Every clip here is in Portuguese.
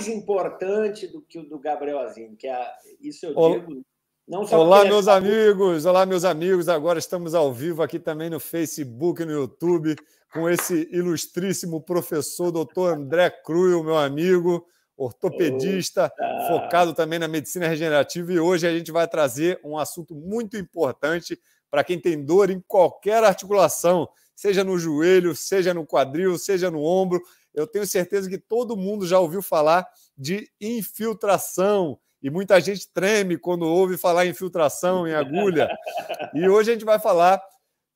mais importante do que o do Gabriel Azim, que é isso eu Olá. digo. Não só Olá, é meus amigos! Olá, meus amigos! Agora estamos ao vivo aqui também no Facebook, no YouTube, com esse ilustríssimo professor, doutor André Cruel, meu amigo, ortopedista, focado também na medicina regenerativa. E hoje a gente vai trazer um assunto muito importante para quem tem dor em qualquer articulação seja no joelho, seja no quadril, seja no ombro. Eu tenho certeza que todo mundo já ouviu falar de infiltração. E muita gente treme quando ouve falar em infiltração em agulha. E hoje a gente vai falar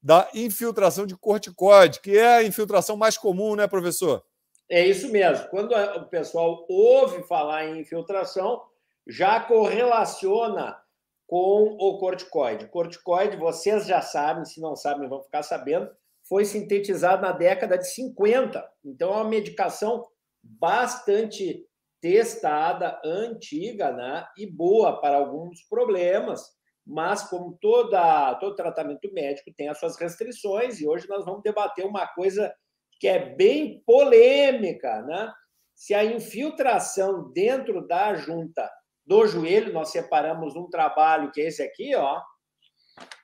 da infiltração de corticoide, que é a infiltração mais comum, né, professor? É isso mesmo. Quando o pessoal ouve falar em infiltração, já correlaciona com o corticoide. Corticoide, vocês já sabem, se não sabem, vão ficar sabendo, foi sintetizado na década de 50. Então, é uma medicação bastante testada, antiga né? e boa para alguns problemas, mas como toda, todo tratamento médico tem as suas restrições, e hoje nós vamos debater uma coisa que é bem polêmica, né? Se a infiltração dentro da junta do joelho, nós separamos um trabalho que é esse aqui, ó,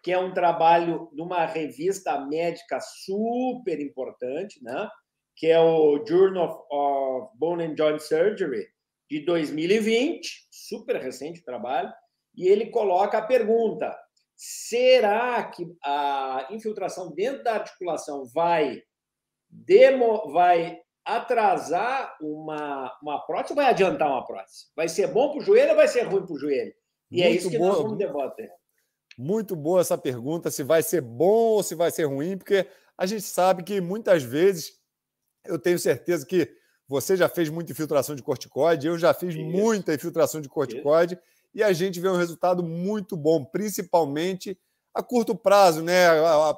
que é um trabalho de uma revista médica super importante, né? que é o Journal of Bone and Joint Surgery, de 2020, super recente o trabalho, e ele coloca a pergunta: será que a infiltração dentro da articulação vai, demo, vai atrasar uma, uma prótese ou vai adiantar uma prótese? Vai ser bom para o joelho ou vai ser ruim para o joelho? E é Muito é isso que nós vamos debater. Muito boa essa pergunta, se vai ser bom ou se vai ser ruim, porque a gente sabe que muitas vezes, eu tenho certeza que você já fez muita infiltração de corticoide, eu já fiz Isso. muita infiltração de corticoide, Isso. e a gente vê um resultado muito bom, principalmente a curto prazo, né?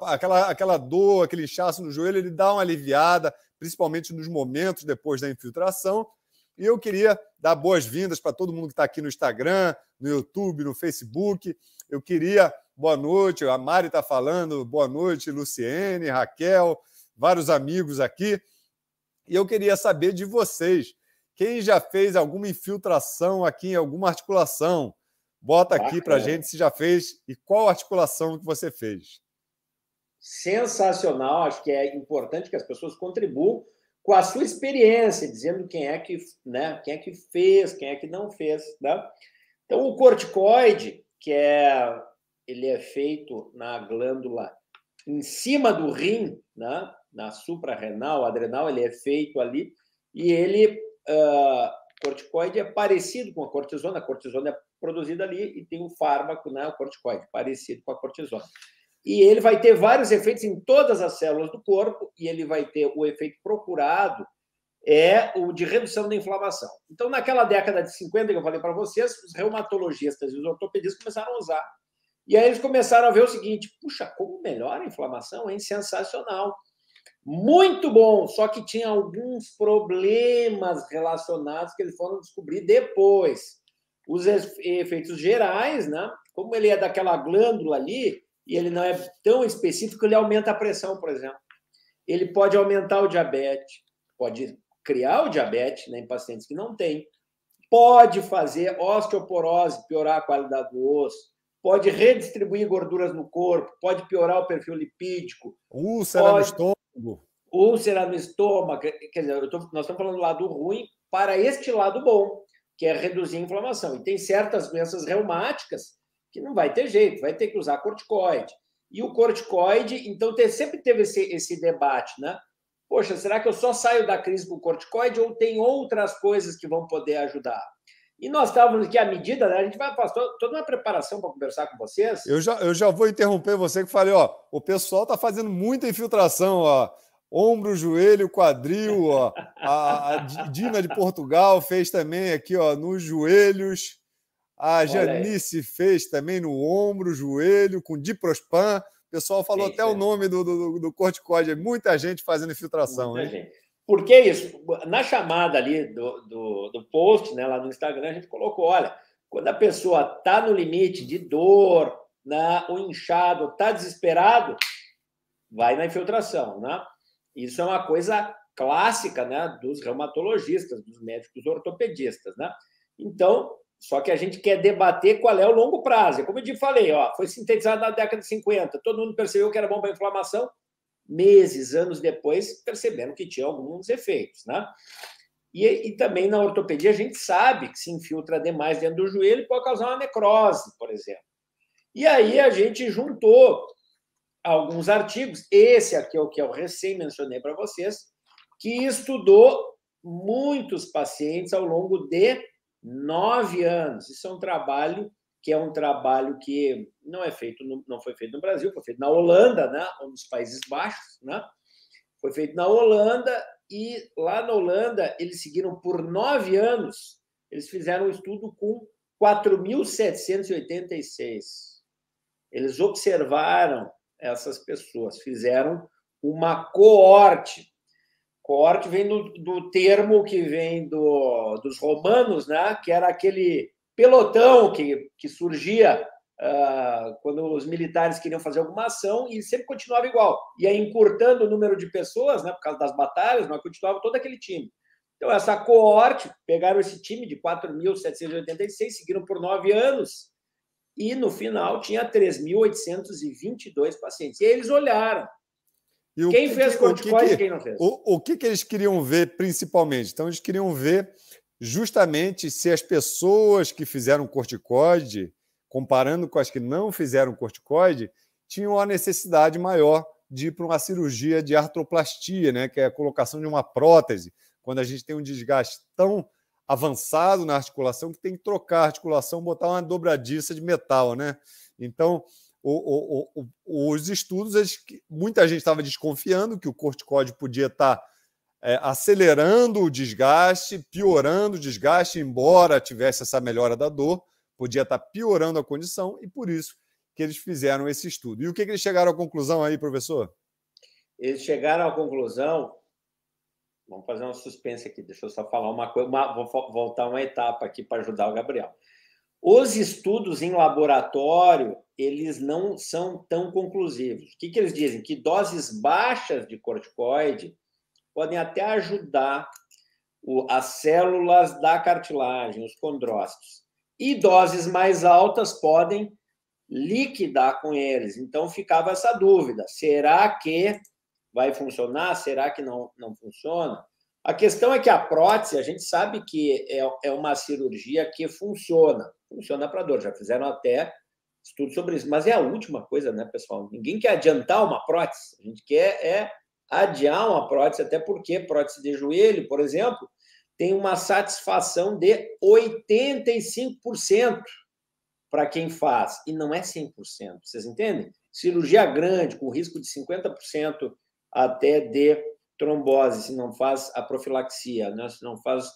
Aquela, aquela dor, aquele inchaço no joelho, ele dá uma aliviada, principalmente nos momentos depois da infiltração. E eu queria dar boas-vindas para todo mundo que está aqui no Instagram, no YouTube, no Facebook. Eu queria. Boa noite, a Mari está falando. Boa noite, Luciene, Raquel, vários amigos aqui. E eu queria saber de vocês. Quem já fez alguma infiltração aqui em alguma articulação? Bota aqui para gente se já fez e qual articulação que você fez. Sensacional, acho que é importante que as pessoas contribuam com a sua experiência, dizendo quem é que, né, quem é que fez, quem é que não fez, né? Então o corticoide, que é ele é feito na glândula em cima do rim, né? na suprarrenal, adrenal, ele é feito ali e ele uh, corticoide é parecido com a cortisona, a cortisona é produzida ali e tem um fármaco, né, o corticoide, parecido com a cortisona. E ele vai ter vários efeitos em todas as células do corpo e ele vai ter o efeito procurado é o de redução da inflamação. Então, naquela década de 50 que eu falei para vocês, os reumatologistas e os ortopedistas começaram a usar. E aí eles começaram a ver o seguinte: puxa, como melhora a inflamação, é Sensacional. Muito bom, só que tinha alguns problemas relacionados que eles foram descobrir depois. Os efeitos gerais, né? Como ele é daquela glândula ali e ele não é tão específico, ele aumenta a pressão, por exemplo. Ele pode aumentar o diabetes, pode criar o diabetes né, em pacientes que não têm, pode fazer osteoporose, piorar a qualidade do osso, pode redistribuir gorduras no corpo, pode piorar o perfil lipídico. Úlcera pode... no estômago. Úlcera no estômago. Quer dizer, tô... nós estamos falando do lado ruim para este lado bom, que é reduzir a inflamação. E tem certas doenças reumáticas que não vai ter jeito, vai ter que usar corticoide. E o corticoide, então, sempre teve esse, esse debate, né? poxa, será que eu só saio da crise com corticoide ou tem outras coisas que vão poder ajudar? E nós estávamos aqui à medida, né? a gente vai fazer toda uma preparação para conversar com vocês. Eu já, eu já vou interromper você que falei, ó, o pessoal está fazendo muita infiltração, ó. Ombro, joelho, quadril, ó. A, a Dina de Portugal fez também aqui, ó, nos joelhos. A Janice fez também no ombro, joelho, com diprospan pessoal falou até é. o nome do, do, do corticóide. Muita gente fazendo infiltração. Muita né? gente. que isso, na chamada ali do, do, do, post, né, lá no Instagram, a gente colocou: olha, quando a pessoa está no limite de dor, na, né, ou inchado, está desesperado, vai na infiltração. Né? Isso é uma coisa clássica né, dos reumatologistas, dos médicos ortopedistas. Né? Então, só que a gente quer debater qual é o longo prazo. É como eu te falei, ó, foi sintetizado na década de 50. Todo mundo percebeu que era bom para a inflamação. Meses, anos depois, perceberam que tinha alguns efeitos. Né? E, e, também na ortopedia a gente sabe que se infiltra demais dentro do joelho pode causar uma necrose, por exemplo. E aí a gente juntou alguns artigos, esse aqui é o que eu recém mencionei para vocês, que estudou muitos pacientes ao longo de nove anos. Isso é um trabalho que é um trabalho que não é feito, no, não foi feito no Brasil, foi feito na Holanda, né? Ou nos Países Baixos, né? Foi feito na Holanda e lá na Holanda eles seguiram por nove anos. Eles fizeram um estudo com 4.786. Eles observaram essas pessoas, fizeram uma coorte Coorte vem do, do termo que vem do, dos romanos, né? que era aquele pelotão que, que surgia uh, quando os militares queriam fazer alguma ação e sempre continuava igual. E aí, encurtando o número de pessoas, né? por causa das batalhas, mas continuava todo aquele time. Então, essa coorte, pegaram esse time de 4.786, seguiram por nove anos, e no final tinha 3.822 pacientes. E eles olharam, e quem que, fez corticóide e quem não fez? O, o que, que eles queriam ver principalmente? Então, eles queriam ver justamente se as pessoas que fizeram corticoide, comparando com as que não fizeram corticoide, tinham a necessidade maior de ir para uma cirurgia de artroplastia, né, que é a colocação de uma prótese, quando a gente tem um desgaste tão avançado na articulação que tem que trocar a articulação, botar uma dobradiça de metal, né? Então, o, o, o, os estudos, muita gente estava desconfiando que o corticóide podia estar tá, é, acelerando o desgaste, piorando o desgaste, embora tivesse essa melhora da dor, podia estar tá piorando a condição, e por isso que eles fizeram esse estudo. E o que, que eles chegaram à conclusão aí, professor? Eles chegaram à conclusão. Vamos fazer uma suspense aqui, deixa eu só falar uma coisa, uma, vou voltar uma etapa aqui para ajudar o Gabriel. Os estudos em laboratório, eles não são tão conclusivos. O que, que eles dizem? Que doses baixas de corticoide podem até ajudar o, as células da cartilagem, os condrócitos. E doses mais altas podem liquidar com eles. Então ficava essa dúvida: será que vai funcionar? Será que não, não funciona? A questão é que a prótese, a gente sabe que é, é uma cirurgia que funciona, funciona para dor, já fizeram até estudos sobre isso, mas é a última coisa, né, pessoal? Ninguém quer adiantar uma prótese, a gente quer é adiar uma prótese, até porque prótese de joelho, por exemplo, tem uma satisfação de 85% para quem faz, e não é 100%, vocês entendem? Cirurgia grande, com risco de 50% até de trombose, se não faz a profilaxia, né? se não faz,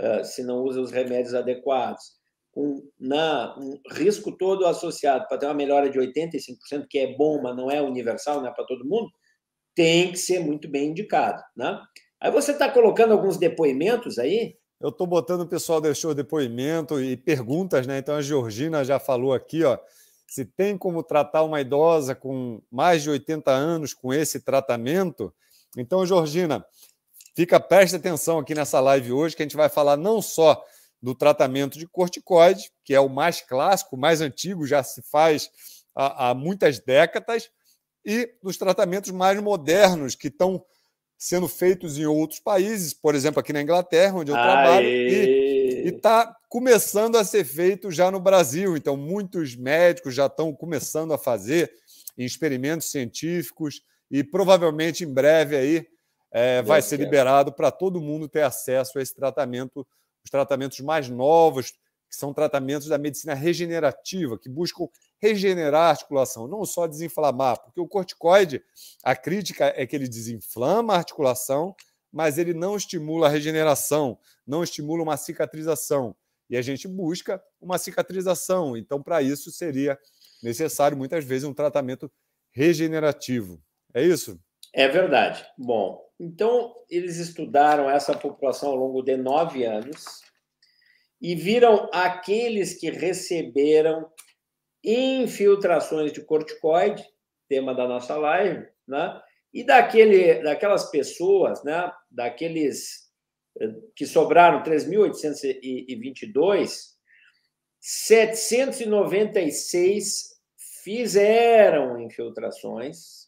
uh, se não usa os remédios adequados, um, na, um risco todo associado para ter uma melhora de 85%, que é bom, mas não é universal, né para todo mundo, tem que ser muito bem indicado, né? Aí você está colocando alguns depoimentos aí? Eu estou botando, o pessoal deixou depoimento e perguntas, né? Então a Georgina já falou aqui, ó, se tem como tratar uma idosa com mais de 80 anos com esse tratamento, então, Georgina, fica preste atenção aqui nessa live hoje, que a gente vai falar não só do tratamento de corticoide, que é o mais clássico, o mais antigo, já se faz há, há muitas décadas, e dos tratamentos mais modernos que estão sendo feitos em outros países, por exemplo, aqui na Inglaterra, onde eu Aê. trabalho, e está começando a ser feito já no Brasil. Então, muitos médicos já estão começando a fazer experimentos científicos e provavelmente em breve aí é, vai ser liberado para todo mundo ter acesso a esse tratamento, os tratamentos mais novos, que são tratamentos da medicina regenerativa, que buscam regenerar a articulação, não só desinflamar, porque o corticoide, a crítica é que ele desinflama a articulação, mas ele não estimula a regeneração, não estimula uma cicatrização. E a gente busca uma cicatrização. Então, para isso, seria necessário, muitas vezes, um tratamento regenerativo. É isso? É verdade. Bom, então eles estudaram essa população ao longo de nove anos e viram aqueles que receberam infiltrações de corticoide, tema da nossa live, né? E daquele, daquelas pessoas, né? Daqueles eh, que sobraram 3.822, 796 fizeram infiltrações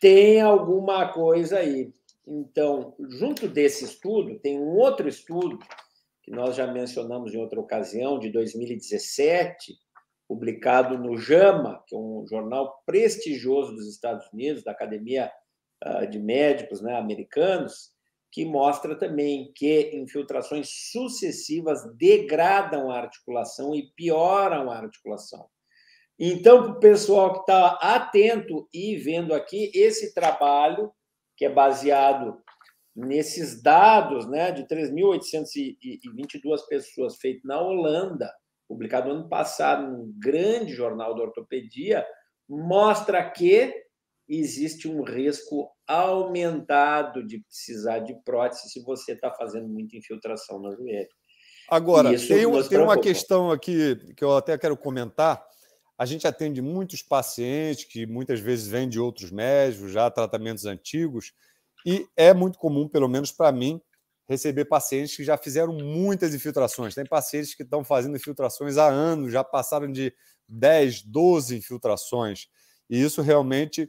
tem alguma coisa aí. Então, junto desse estudo, tem um outro estudo que nós já mencionamos em outra ocasião, de 2017, publicado no JAMA, que é um jornal prestigioso dos Estados Unidos, da Academia ah, de Médicos né, Americanos, que mostra também que infiltrações sucessivas degradam a articulação e pioram a articulação. Então, para o pessoal que está atento e vendo aqui, esse trabalho, que é baseado nesses dados né, de 3.822 pessoas feito na Holanda, publicado ano passado num grande jornal da ortopedia, mostra que existe um risco aumentado de precisar de prótese se você está fazendo muita infiltração no joelho. Agora, tem, tem uma questão aqui que eu até quero comentar a gente atende muitos pacientes que muitas vezes vêm de outros médicos, já tratamentos antigos, e é muito comum, pelo menos para mim, receber pacientes que já fizeram muitas infiltrações. Tem pacientes que estão fazendo infiltrações há anos, já passaram de 10, 12 infiltrações. E isso realmente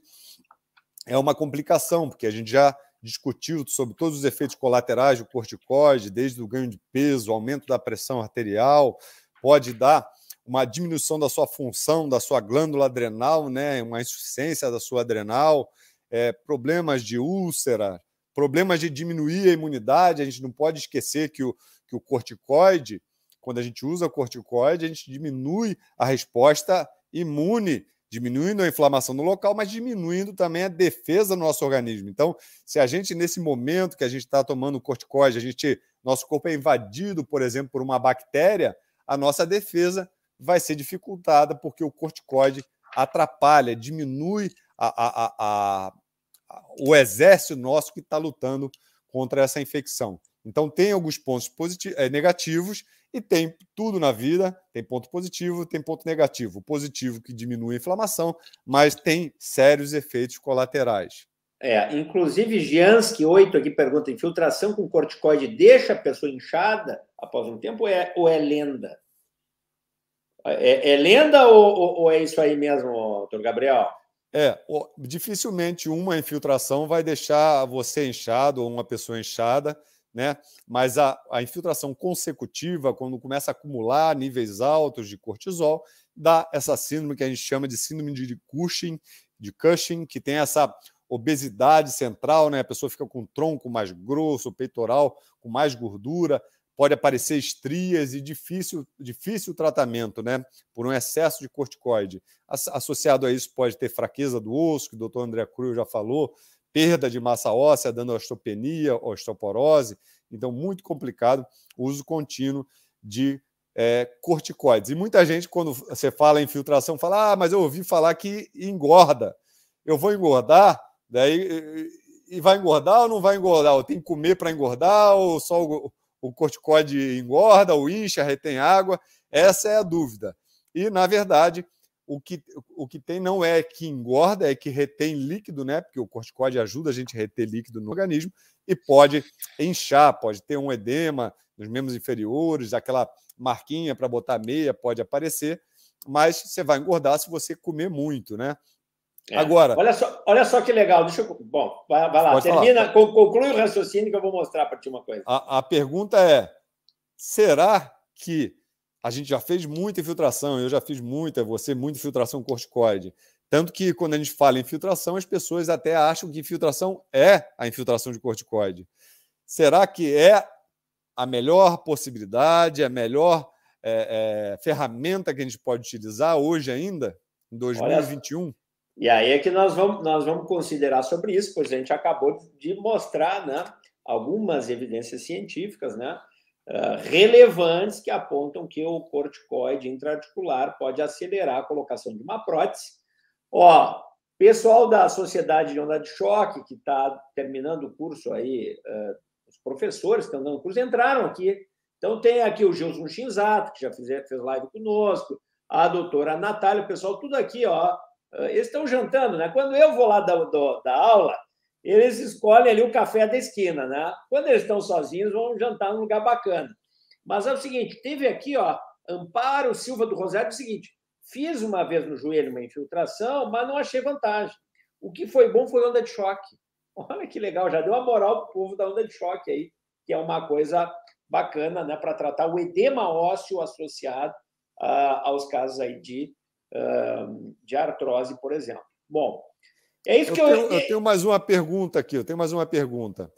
é uma complicação, porque a gente já discutiu sobre todos os efeitos colaterais do corticoide, desde o ganho de peso, aumento da pressão arterial, pode dar uma diminuição da sua função, da sua glândula adrenal, né? uma insuficiência da sua adrenal, é, problemas de úlcera, problemas de diminuir a imunidade. A gente não pode esquecer que o, que o corticoide, quando a gente usa corticoide, a gente diminui a resposta imune, diminuindo a inflamação no local, mas diminuindo também a defesa do nosso organismo. Então, se a gente, nesse momento que a gente está tomando corticoide, a gente, nosso corpo é invadido, por exemplo, por uma bactéria, a nossa defesa vai ser dificultada porque o corticoide atrapalha, diminui a, a, a, o exército nosso que está lutando contra essa infecção. Então, tem alguns pontos positivos, é, eh, negativos e tem tudo na vida: tem ponto positivo, tem ponto negativo. O positivo que diminui a inflamação, mas tem sérios efeitos colaterais. É, inclusive, Gianski 8 aqui pergunta: infiltração com corticoide deixa a pessoa inchada após um tempo ou é, ou é lenda? É, é lenda ou, ou, ou, é isso aí mesmo, doutor Gabriel? É, dificilmente uma infiltração vai deixar você inchado ou uma pessoa inchada, né? Mas a, a infiltração consecutiva, quando começa a acumular níveis altos de cortisol, dá essa síndrome que a gente chama de síndrome de Cushing, de Cushing, que tem essa obesidade central, né? A pessoa fica com o tronco mais grosso, o peitoral com mais gordura, pode aparecer estrias e difícil, difícil tratamento, né? Por um excesso de corticoide. Associado a isso, pode ter fraqueza do osso, que o doutor André Cruz já falou, perda de massa óssea, dando osteopenia, osteoporose. Então, muito complicado o uso contínuo de é, corticoides. E muita gente, quando você fala em infiltração, fala: ah, mas eu ouvi falar que engorda. Eu vou engordar, daí. E vai engordar ou não vai engordar? Ou tem que comer para engordar ou só o o corticóide engorda, o incha, retém água? Essa é a dúvida. E, na verdade, o que, o que tem não é que engorda, é que retém líquido, né? Porque o corticóide ajuda a gente a reter líquido no organismo e pode inchar, pode ter um edema nos membros inferiores, aquela marquinha para botar meia pode aparecer, mas você vai engordar se você comer muito, né? É. Agora. Olha só, olha só que legal. Deixa eu, bom, vai, vai lá. Termina, falar. conclui o raciocínio que eu vou mostrar para ti uma coisa. A, a pergunta é: será que a gente já fez muita infiltração? Eu já fiz muita, você, muita infiltração corticoide. Tanto que quando a gente fala em infiltração, as pessoas até acham que infiltração é a infiltração de corticoide. Será que é a melhor possibilidade, a melhor é, é, ferramenta que a gente pode utilizar hoje ainda, em 2021? Olha... E aí é que nós vamos, nós vamos considerar sobre isso, pois a gente acabou de mostrar né, algumas evidências científicas né, ah, relevantes que apontam que o corticoide intraarticular pode acelerar a colocação de uma prótese. Ó, pessoal da Sociedade de Onda de Choque, que está terminando o curso aí, ah, os professores que estão dando curso entraram aqui. Então tem aqui o Gilson Chinzato que já fez, fez live conosco, a doutora Natália, o pessoal tudo aqui, ó, ah, eles estão jantando, né? Quando eu vou lá da, do, da aula, eles escolhem ali o café da esquina, né? Quando eles estão sozinhos, vão jantar num lugar bacana. Mas é o seguinte, teve aqui, ó, Amparo Silva do Rosário, é o seguinte, fiz uma vez no joelho uma infiltração, mas não achei vantagem. O que foi bom foi onda de choque. Olha que legal, já deu uma moral pro povo da onda de choque aí, que é uma coisa bacana, né, para tratar o edema ósseo associado uh, aos casos aí de de artrose, por exemplo. Bom, é isso eu que eu. Tenho, eu tenho mais uma pergunta aqui, eu tenho mais uma pergunta.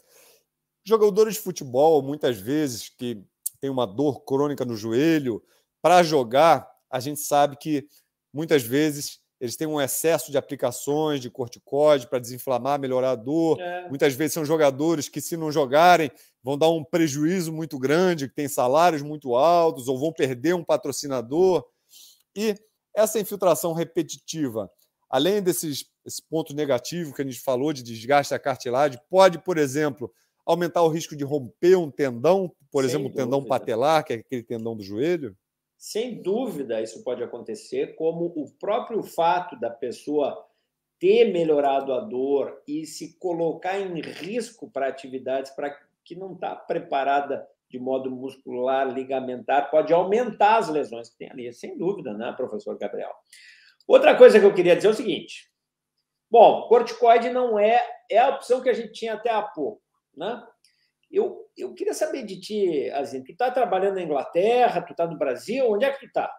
Jogadores de futebol, muitas vezes, que tem uma dor crônica no joelho, para jogar, a gente sabe que muitas vezes eles têm um excesso de aplicações de corticóide para desinflamar, melhorar a dor. É. Muitas vezes são jogadores que, se não jogarem, vão dar um prejuízo muito grande, que têm salários muito altos, ou vão perder um patrocinador. E essa infiltração repetitiva, além desses esse ponto negativo que a gente falou de desgaste da cartilagem, pode, por exemplo, aumentar o risco de romper um tendão, por Sem exemplo, o tendão patelar, que é aquele tendão do joelho? Sem dúvida, isso pode acontecer, como o próprio fato da pessoa ter melhorado a dor e se colocar em risco para atividades para que não está preparada de modo muscular, ligamentar, pode aumentar as lesões que tem ali, sem dúvida, né, professor Gabriel? Outra coisa que eu queria dizer é o seguinte: bom, corticoide não é, é a opção que a gente tinha até há pouco, né? Eu, eu queria saber de ti, Azim, tu tá trabalhando na Inglaterra, tu tá no Brasil, onde é que tu tá?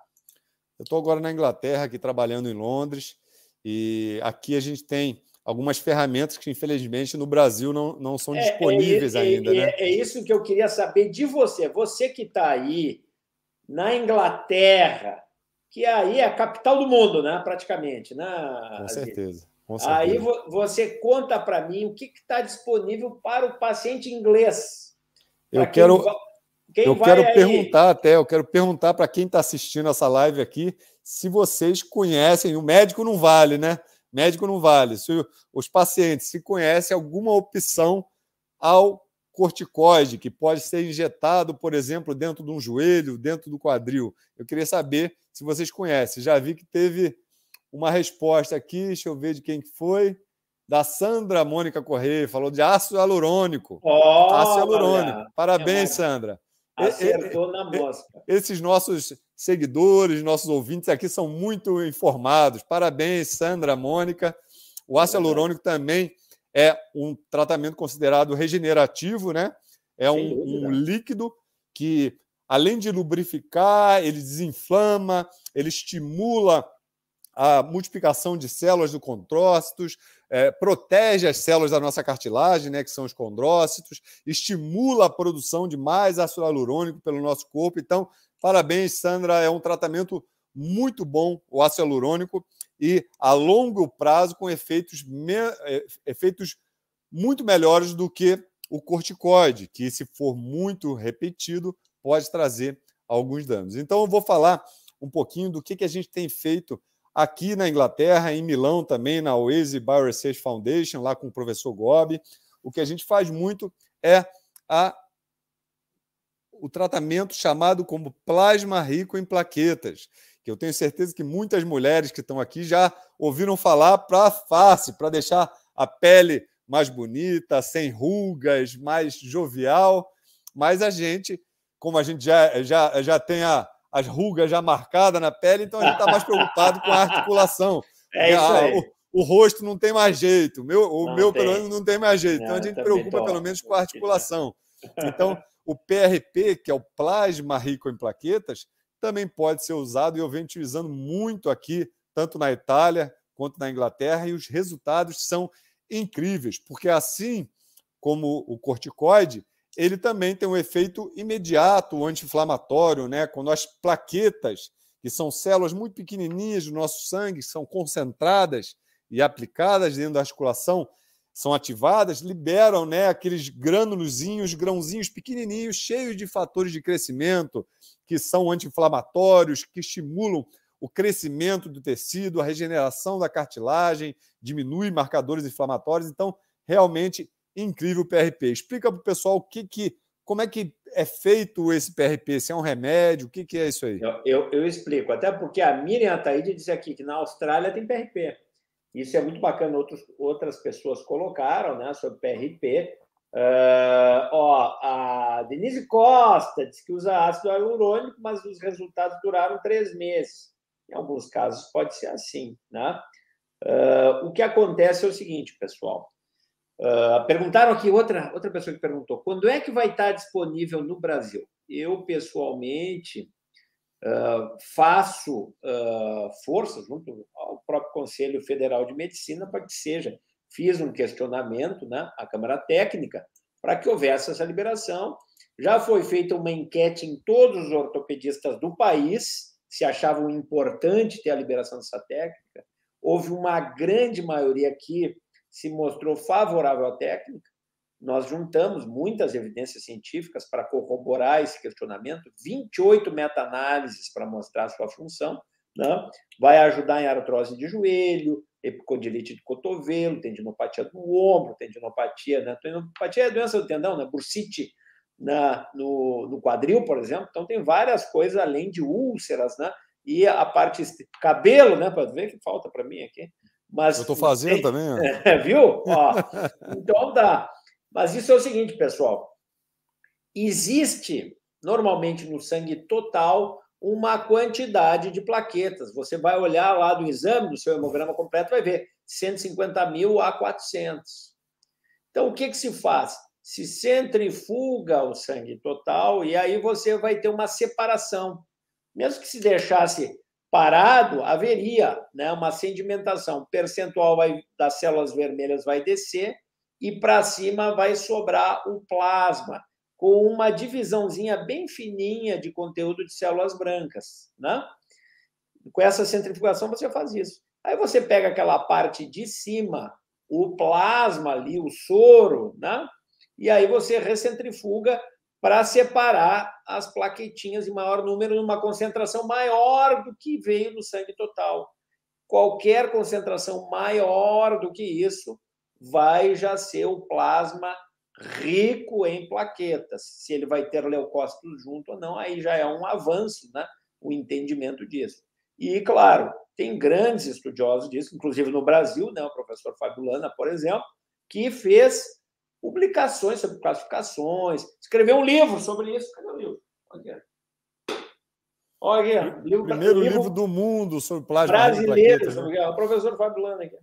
Eu estou agora na Inglaterra, aqui trabalhando em Londres, e aqui a gente tem algumas ferramentas que, infelizmente, no Brasil não, não são é, é, disponíveis é, é, ainda. né? É, é isso que eu queria saber de você. Você que está aí na Inglaterra, que aí é a capital do mundo, né? praticamente. Né, com certeza. Com Aí você conta para mim o que está disponível para o paciente inglês. Eu quero. Quem eu quero aí... perguntar até, eu quero perguntar para quem está assistindo essa live aqui, se vocês conhecem, o médico não vale, né? Médico não vale. Se os pacientes se conhecem alguma opção ao corticoide que pode ser injetado, por exemplo, dentro de um joelho, dentro do quadril. Eu queria saber se vocês conhecem. Já vi que teve uma resposta aqui, deixa eu ver de quem foi, da Sandra Mônica Correia, falou de ácido hialurônico. Oh, ácido hialurônico. Parabéns, Sandra. É, é, Acertou é, na mosca. Esses nossos seguidores, nossos ouvintes aqui são muito informados. Parabéns, Sandra, Mônica. O ácido também é um tratamento considerado regenerativo, né? É um, um, líquido que, além de lubrificar, ele desinflama, ele estimula a multiplicação de células do condrócitos, é, protege as células da nossa cartilagem, né, que são os condrócitos, estimula a produção de mais ácido hialurônico pelo nosso corpo. Então, parabéns, Sandra, é um tratamento muito bom o ácido hialurônico e a longo prazo com efeitos, me... É, efeitos muito melhores do que o corticoide, que se for muito repetido, pode trazer alguns danos. Então, eu vou falar um pouquinho do que, que a gente tem feito aqui na Inglaterra, em Milão também, na Oasis Bioresearch Foundation, lá com o professor Gobi. O que a gente faz muito é a, o tratamento chamado como plasma rico em plaquetas, que eu tenho certeza que muitas mulheres que estão aqui já ouviram falar para a face, para deixar a pele mais bonita, sem rugas, mais jovial. Mas a gente, como a gente já, já, já tem a, as rugas já marcadas na pele, então a gente está mais preocupado com a articulação. É isso aí. o, o, rosto não tem mais jeito, meu, o meu pelo menos não tem mais jeito, não, então a é, gente preocupa tô. pelo menos com a articulação. Então, o PRP, que é o plasma rico em plaquetas, também pode ser usado e eu venho utilizando muito aqui, tanto na Itália quanto na Inglaterra, e os resultados são incríveis, porque assim como o corticoide, ele também tem um efeito imediato anti-inflamatório, né? Quando as plaquetas, que são células muito pequenininhas do nosso sangue, são concentradas e aplicadas dentro da articulação, são ativadas, liberam né, aqueles granulozinhos, grãozinhos pequenininhos, cheios de fatores de crescimento, que são anti-inflamatórios, que estimulam o crescimento do tecido, a regeneração da cartilagem, diminui marcadores inflamatórios. Então, realmente incrível PRP. Explica para o pessoal o que, que, como é que é feito esse PRP, se é um remédio, o que, que é isso aí? Eu, eu, eu explico, até porque a Miriam Ataíde disse aqui que na Austrália tem PRP. Isso é muito bacana, outros, outras pessoas colocaram né, sobre PRP. Uh, ah, ó, a Denise Costa disse que usa ácido hialurônico, mas os resultados duraram três meses. Em alguns casos pode ser assim, né? Uh, o que acontece é o seguinte, pessoal. Ah, perguntaram aqui, outra, outra pessoa que perguntou, quando é que vai estar disponível no Brasil? Eu, pessoalmente, uh, faço uh, força junto ao próprio Conselho Federal de Medicina para que seja. Fiz um questionamento né, à Câmara Técnica para que houvesse essa liberação. Já foi feita uma enquete em todos os ortopedistas do país se achavam importante ter a liberação dessa técnica. Houve uma grande maioria que se mostrou favorável à técnica. Nós juntamos muitas evidências científicas para corroborar esse questionamento, 28 meta-análises para mostrar a sua função. Né? Vai ajudar em artrose de joelho, epicondilite de cotovelo, tendinopatia do ombro, tendinopatia, né? Tendinopatia é doença do tendão, né? Bursite na, né? no, no quadril, por exemplo. Então, tem várias coisas além de úlceras, né? E a parte cabelo, né? Para ver que falta para mim aqui. Mas, eu estou fazendo também. viu? Ó, então dá. Mas isso é o seguinte, pessoal. Existe, normalmente no sangue total, uma quantidade de plaquetas. Você vai olhar lá do exame, do seu hemograma completo, vai ver 150 mil a 400. Então, o que, que se faz? Se centrifuga o sangue total e aí você vai ter uma separação. Mesmo que se deixasse parado, haveria né, uma sedimentação. O percentual vai, das células vermelhas vai descer e para cima vai sobrar o plasma, com uma divisãozinha bem fininha de conteúdo de células brancas. Né? Com essa centrifugação você faz isso. Aí você pega aquela parte de cima, o plasma ali, o soro, né? e aí você recentrifuga para separar as plaquetinhas em maior número, numa concentração maior do que veio do sangue total. Qualquer concentração maior do que isso vai já ser o plasma rico em plaquetas. Se ele vai ter leucócitos junto ou não, aí já é um avanço, né? O entendimento disso. E, claro, tem grandes estudiosos disso, inclusive no Brasil, né? o professor Fabulana, por exemplo, que fez publicações sobre classificações, escrever um livro sobre isso. Cadê o livro? Aqui. Olha aqui. Livro, tá Primeiro livro, livro, do mundo sobre plágio. Brasileiro, sobre, né? É? o professor Fábio Lana aqui.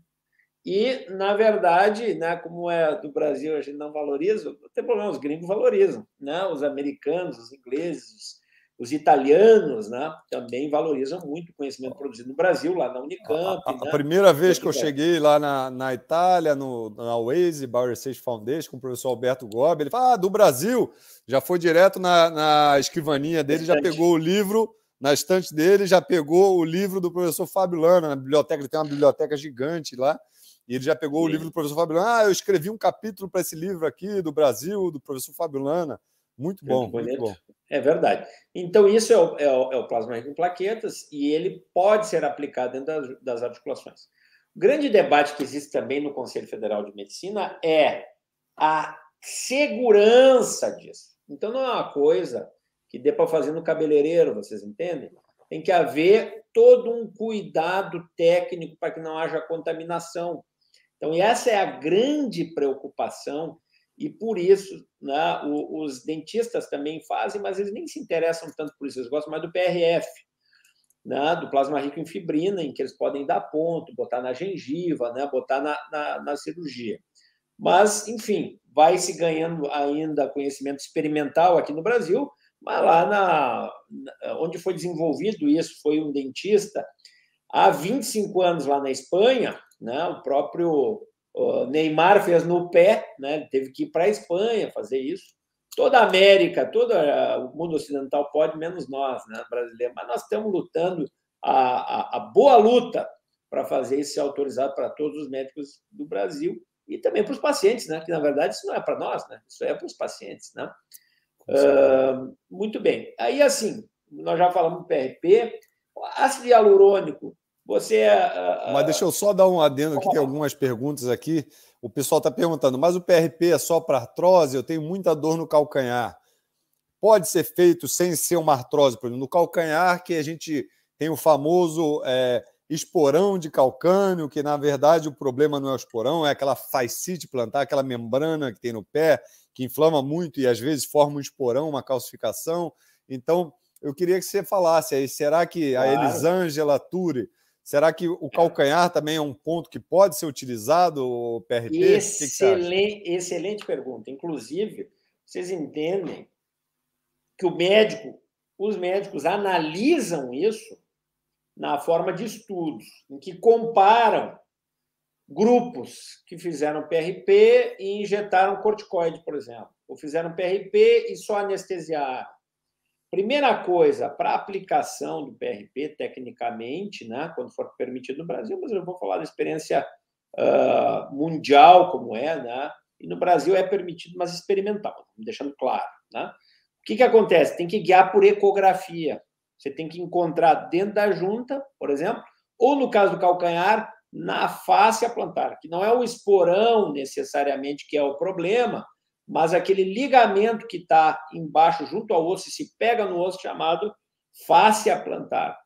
E, na verdade, né, como é do Brasil, a gente não valoriza, não tem problema, os gringos valorizam, né? os americanos, os ingleses, os os italianos né, também valorizam muito o conhecimento produzido no Brasil, lá na Unicamp. A, a, né? a primeira vez que eu cheguei lá na, na Itália, no, na Waze, Bauer Research Foundation, com o professor Alberto Gobi, ele fala: ah, do Brasil, já foi direto na, na escrivaninha dele, já pegou o livro na estante dele, já pegou o livro do professor Fabiolano na biblioteca, ele tem uma biblioteca gigante lá, e ele já pegou Sim. o livro do professor Fabiolano. Ah, eu escrevi um capítulo para esse livro aqui do Brasil, do professor Fabiolana. Muito bom, muito bom. É verdade. Então, isso é o, é o, é o plasma rico em plaquetas e ele pode ser aplicado dentro das, das articulações. O grande debate que existe também no Conselho Federal de Medicina é a segurança disso. Então, não é uma coisa que dê para fazer no cabeleireiro, vocês entendem? Tem que haver todo um cuidado técnico para que não haja contaminação. Então, essa é a grande preocupação e por isso né, os dentistas também fazem, mas eles nem se interessam tanto por isso, eles gostam mais do PRF, né, do plasma rico em fibrina, em que eles podem dar ponto, botar na gengiva, né, botar na, na, na cirurgia. Mas, enfim, vai se ganhando ainda conhecimento experimental aqui no Brasil, mas lá na, onde foi desenvolvido isso foi um dentista há 25 anos lá na Espanha, né, o próprio Neymar fez no pé, né? Ele teve que ir para a Espanha fazer isso. Toda a América, todo o mundo ocidental pode, menos nós, né, brasileiro. Mas nós estamos lutando a, a, a boa luta para fazer isso ser autorizado para todos os médicos do Brasil e também para os pacientes, né? Que na verdade isso não é para nós, né? Isso é para os pacientes, né? Uh, muito bem. Aí assim, nós já falamos do PRP, ácido hialurônico você é. Mas eh, deixa eu só dar um adendo aqui, tem algumas perguntas aqui. O pessoal está perguntando, mas o PRP é só para artrose? Eu tenho muita dor no calcanhar. Pode ser feito sem ser uma artrose, por exemplo, no calcanhar, que a gente tem o famoso é, esporão de calcânio, que na verdade o problema não é o esporão, é aquela fascite plantar, aquela membrana que tem no pé, que inflama muito e às vezes forma um esporão, uma calcificação. Então, eu queria que você falasse aí, será que claro. a Elisângela Ture Será que o é. calcanhar também é um ponto que pode ser utilizado, o Excelente, que que excelente pergunta. Inclusive, vocês entendem que o médico, os médicos analisam isso na forma de estudos, em que comparam grupos que fizeram PRP e injetaram corticoide, por exemplo, ou fizeram PRP e só anestesiaram, Primeira coisa, para aplicação do PRP, tecnicamente, né, quando for permitido no Brasil, mas eu vou falar da experiência uh, mundial como é, né, e no Brasil é permitido, mas experimental, deixando claro. Né? O que, que acontece? Tem que guiar por ecografia. Você tem que encontrar dentro da junta, por exemplo, ou no caso do calcanhar, na face a plantar, que não é o esporão necessariamente que é o problema, mas aquele ligamento que está embaixo, junto ao osso, e se pega no osso, chamado face a plantar.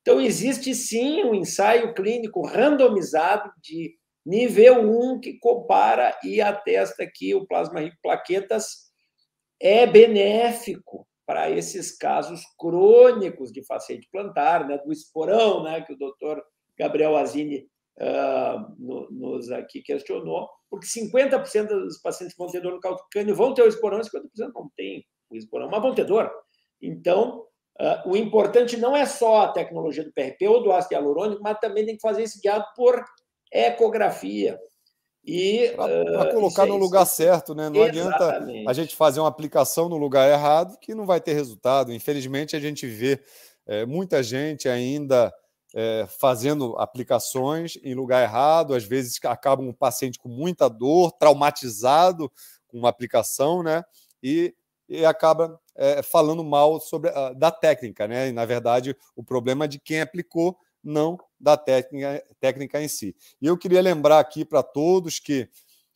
Então, existe sim um ensaio clínico randomizado de nível 1 que compara e atesta que o plasma rico plaquetas é benéfico para esses casos crônicos de a plantar, né, do esporão, né, que o doutor Gabriel Azini uh, no, nos aqui questionou, porque 50% dos pacientes vão ter dor no calcânio, vão ter o esporão, 50% não tem o esporão, mas vão ter dor. Então, uh, o importante não é só a tecnologia do PRP ou do ácido hialurônico, mas também tem que fazer isso guiado por ecografia, para ah, colocar é no lugar certo, né? Não Exatamente. adianta a gente fazer uma aplicação no lugar errado que não vai ter resultado. Infelizmente, a gente vê é, muita gente ainda é, fazendo aplicações em lugar errado, às vezes acaba um paciente com muita dor, traumatizado com uma aplicação, né? E, e acaba é, falando mal sobre a, da técnica, né? E, na verdade, o problema é de quem aplicou, não da técnica, técnica em si. E eu queria lembrar aqui para todos que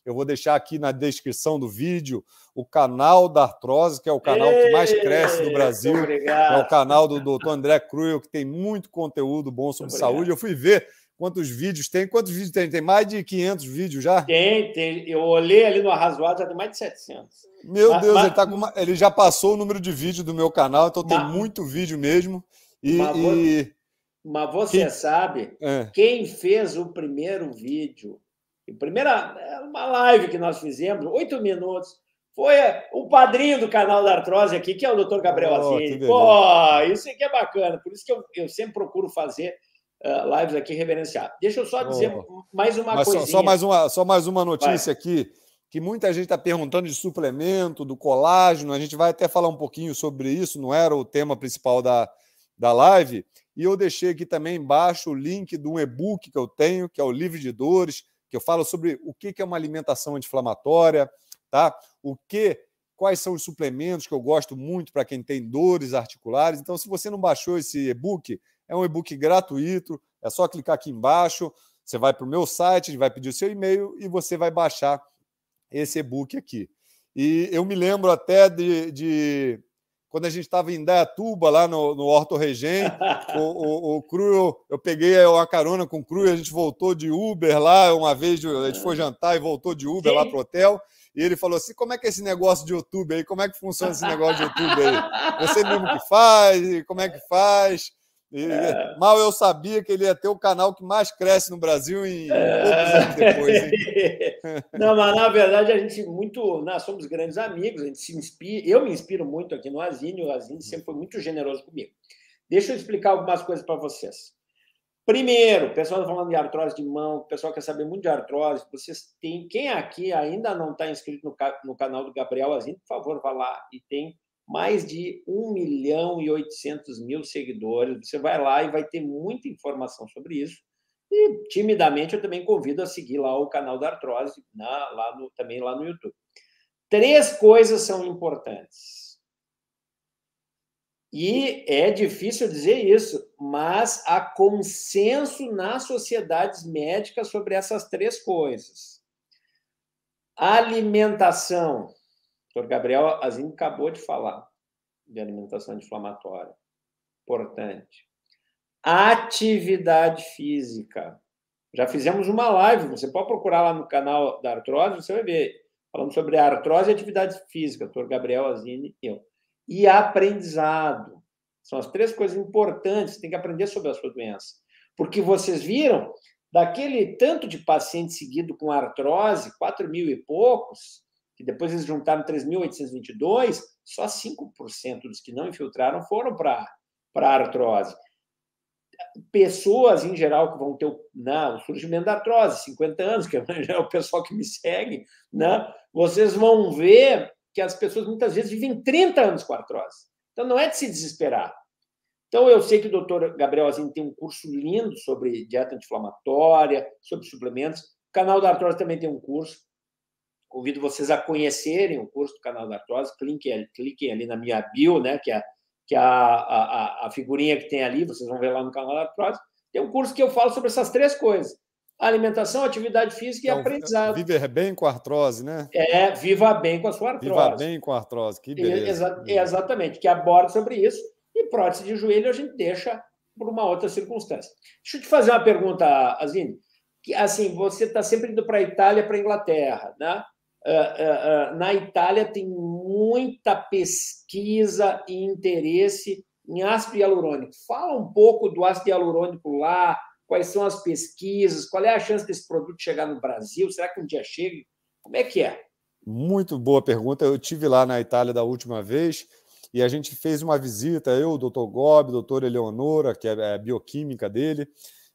eu vou deixar aqui na descrição do vídeo o canal da artrose, que é o canal que mais cresce no Brasil. É o canal do doutor André Cruel, que tem muito conteúdo bom sobre saúde. Eu fui ver quantos vídeos tem. Quantos vídeos tem? Tem mais de 500 vídeos já? Tem, tem. Eu olhei ali no Arrasoado, já tem mais de 700. Meu mas, Deus, mas... Ele, tá uma... ele, já passou o número de vídeo do meu canal, então tem muito vídeo mesmo. E, mas, e... você quem... sabe, é. quem fez o primeiro vídeo Primeira, é, uma live que nós fizemos, oito minutos. Foi é, o padrinho do canal da artrose aqui, que é o doutor Gabriel oh, Assini. Pô, isso aqui é bacana. Por isso que eu, eu sempre procuro fazer uh, lives aqui reverenciar. Deixa eu só dizer oh. mais uma coisa. Só, mais uma, só mais uma notícia vai. aqui, que muita gente está perguntando de suplemento, do colágeno. A gente vai até falar um pouquinho sobre isso, não era o tema principal da, da live. E eu deixei aqui também embaixo o link de um e-book que eu tenho, que é o Livre de Dores que eu falo sobre o que é uma alimentação anti-inflamatória, tá? O que, quais são os suplementos que eu gosto muito para quem tem dores articulares. Então, se você não baixou esse e-book, é um e-book gratuito, é só clicar aqui embaixo. Você vai para o meu site, vai pedir o seu e-mail e você vai baixar esse e-book aqui. E eu me lembro até de, de quando a gente estava em Dayatuba, lá no, no Horto Regem, o, o, o Cru, eu peguei uma carona com o Cru, a gente voltou de Uber lá, uma vez a gente foi ah. jantar e voltou de Uber Sim. lá pro hotel, e ele falou assim, como é que é esse negócio de YouTube aí, como é que funciona esse negócio de YouTube aí? Você mesmo que faz, como é que faz? E, é. Mal eu sabia que ele ia ter o canal que mais cresce no Brasil em é. poucos anos depois. É. Não, mas na verdade a gente muito, nós né, somos grandes amigos, a gente se inspira, eu me inspiro muito aqui no Azine, o Azine sempre foi muito generoso comigo. Deixa eu explicar algumas coisas para vocês. Primeiro, o pessoal está falando de artrose de mão, o pessoal quer saber muito de artrose. Vocês têm, quem aqui ainda não está inscrito no, no canal do Gabriel Azine, por favor, vá lá e tem mais de 1 milhão e 800 mil seguidores. Você vai lá e vai ter muita informação sobre isso. E timidamente eu também convido a seguir lá o canal da Artrose, na, lá no, também lá no YouTube. Três coisas são importantes. E é difícil dizer isso, mas há consenso nas sociedades médicas sobre essas três coisas. Alimentação doutor Gabriel Azim acabou de falar de alimentação inflamatória. Importante. Atividade física. Já fizemos uma live, você pode procurar lá no canal da artrose, você vai ver. Falamos sobre a artrose e atividade física, doutor Gabriel Azine e eu. E aprendizado. São as três coisas importantes, você tem que aprender sobre a sua doença. Porque vocês viram, daquele tanto de paciente seguido com artrose, 4 mil e poucos, que depois eles juntaram 3.822, só 5% dos que não infiltraram foram para a artrose. Pessoas, em geral, que vão ter não, né, o surgimento da artrose, 50 anos, que é o pessoal que me segue, né? vocês vão ver que as pessoas muitas vezes vivem 30 anos com artrose. Então, não é de se desesperar. Então, eu sei que o doutor Gabriel Azim tem um curso lindo sobre dieta anti-inflamatória, sobre suplementos. O canal da Artrose também tem um curso. Convido vocês a conhecerem o curso do canal da artrose. Cliquem, cliquem ali na minha bio, né, que é, que é a, a, a figurinha que tem ali, vocês vão ver lá no canal da artrose. Tem um curso que eu falo sobre essas três coisas alimentação, atividade física então, e aprendizado. Viver bem com a artrose, né? É, viva bem com a sua artrose. Viva bem com a artrose, que beleza. Exa é. exatamente, que aborda sobre isso. E prótese de joelho a gente deixa por uma outra circunstância. Deixa eu te fazer uma pergunta, Azine. Que, assim, você está sempre indo para a Itália, para a Inglaterra, né? Ah, ah, ah, na Itália tem muita pesquisa e interesse em ácido hialurônico. Fala um pouco do ácido hialurônico lá, quais são as pesquisas, qual é a chance desse produto chegar no Brasil, será que um dia chega? Como é que é? Muito boa pergunta. Eu tive lá na Itália da última vez e a gente fez uma visita, eu, o doutor Gobi, doutor Eleonora, que é a é bioquímica dele,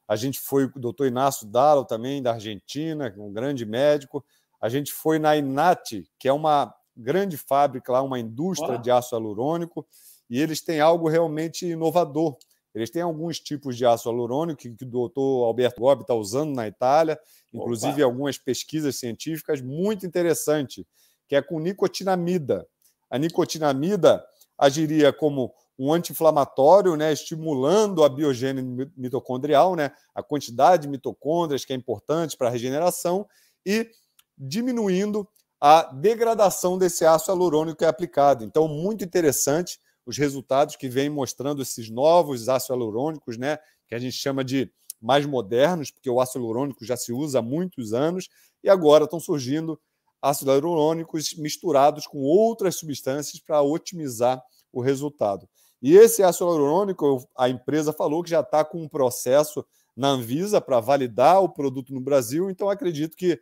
a gente foi o doutor Inácio Dalo também, da Argentina, um grande médico, a gente foi na Inat, que é uma grande fábrica lá, uma indústria Olá. de aço alurônico, e eles têm algo realmente inovador. Eles têm alguns tipos de aço alurônico que, o doutor Alberto Gobbi está usando na Itália, inclusive Opa. algumas pesquisas científicas muito interessante, que é com nicotinamida. A nicotinamida agiria como um anti-inflamatório, né, estimulando a biogênese mitocondrial, né, a quantidade de mitocôndrias que é importante para a regeneração, e diminuindo a degradação desse ácido hialurônico que é aplicado. Então, muito interessante os resultados que vêm mostrando esses novos ácidos hialurônicos, né, que a gente chama de mais modernos, porque o ácido hialurônico já se usa há muitos anos, e agora estão surgindo ácidos hialurônicos misturados com outras substâncias para otimizar o resultado. E esse ácido hialurônico, a empresa falou que já está com um processo na Anvisa para validar o produto no Brasil, então acredito que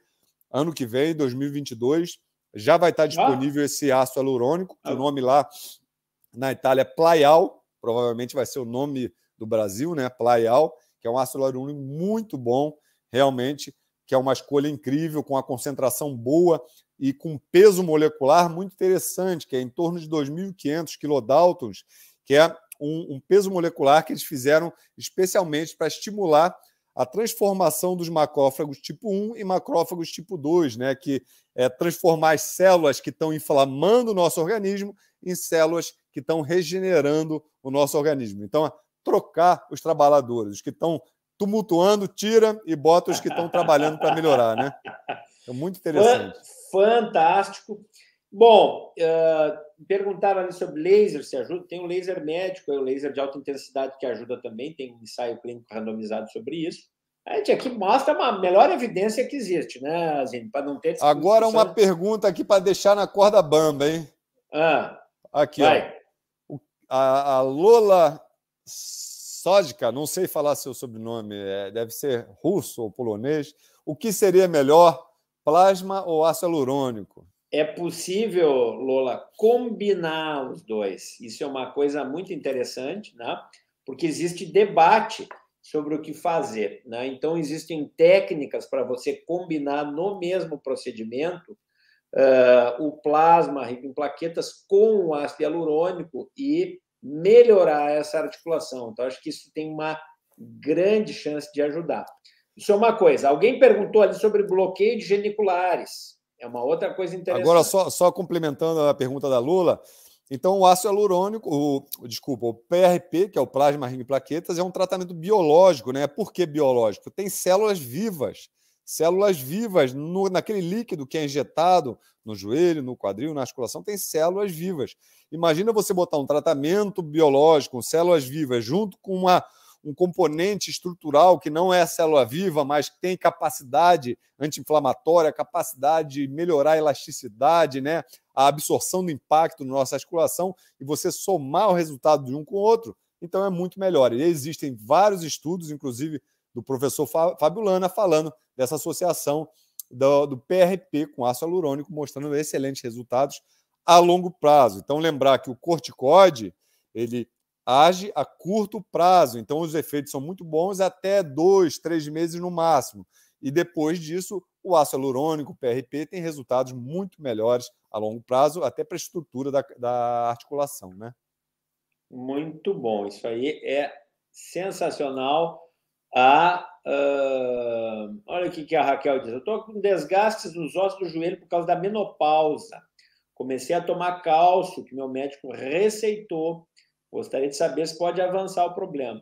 ano que vem, 2022, já vai estar ah. disponível esse ácido hialurônico, o ah. nome lá na Itália é Playal. provavelmente vai ser o nome do Brasil, né? Playal, que é um ácido hialurônico muito bom, realmente, que é uma escolha incrível, com a concentração boa e com peso molecular muito interessante, que é em torno de 2.500 quilodaltons, que é um, um peso molecular que eles fizeram especialmente para estimular a transformação dos macrófagos tipo 1 e macrófagos tipo 2, né? que é transformar as células que estão inflamando o nosso organismo em células que estão regenerando o nosso organismo. Então, é trocar os trabalhadores, os que estão tumultuando, tira e bota os que estão trabalhando para melhorar. Né? É muito interessante. Fantástico. Bom, uh, perguntaram ali sobre laser, se ajuda. Tem um laser médico, é um laser de alta intensidade que ajuda também, tem um ensaio clínico randomizado sobre isso. A gente aqui mostra a melhor evidência que existe, né, Zine? Para não ter. Agora uma pergunta aqui para deixar na corda bamba, hein? Ah, aqui, vai. ó. A, a Lola Sódica, não sei falar seu sobrenome, é, deve ser russo ou polonês. O que seria melhor, plasma ou ácido hialurônico? é possível, Lola, combinar os dois. Isso é uma coisa muito interessante, né? porque existe debate sobre o que fazer. Né? Então, existem técnicas para você combinar no mesmo procedimento uh, o plasma rico em plaquetas com o ácido hialurônico e melhorar essa articulação. Então, acho que isso tem uma grande chance de ajudar. Isso é uma coisa. Alguém perguntou ali sobre bloqueio de geniculares. É uma outra coisa interessante. Agora, só, só complementando a pergunta da Lula, então o ácido hialurônico, o, desculpa, o PRP, que é o plasma ring plaquetas, é um tratamento biológico, né? Por que biológico? Tem células vivas células vivas no, naquele líquido que é injetado no joelho, no quadril, na articulação, tem células vivas. Imagina você botar um tratamento biológico células vivas junto com uma, um componente estrutural que não é a célula viva, mas que tem capacidade anti-inflamatória, capacidade de melhorar a elasticidade, né? a absorção do impacto na nossa articulação, e você somar o resultado de um com o outro, então é muito melhor. E existem vários estudos, inclusive do professor Fábio Lana, falando dessa associação do, do PRP com ácido hialurônico, mostrando excelentes resultados a longo prazo. Então, lembrar que o corticoide ele age a curto prazo. Então, os efeitos são muito bons até dois, três meses no máximo. E depois disso, o ácido hialurônico, o PRP, tem resultados muito melhores a longo prazo, até para a estrutura da, da articulação, né? Muito bom. Isso aí é sensacional. A, uh, olha o que a Raquel diz. Eu estou com desgastes nos ossos do joelho por causa da menopausa. Comecei a tomar cálcio, que meu médico receitou Gostaria de saber se pode avançar o problema.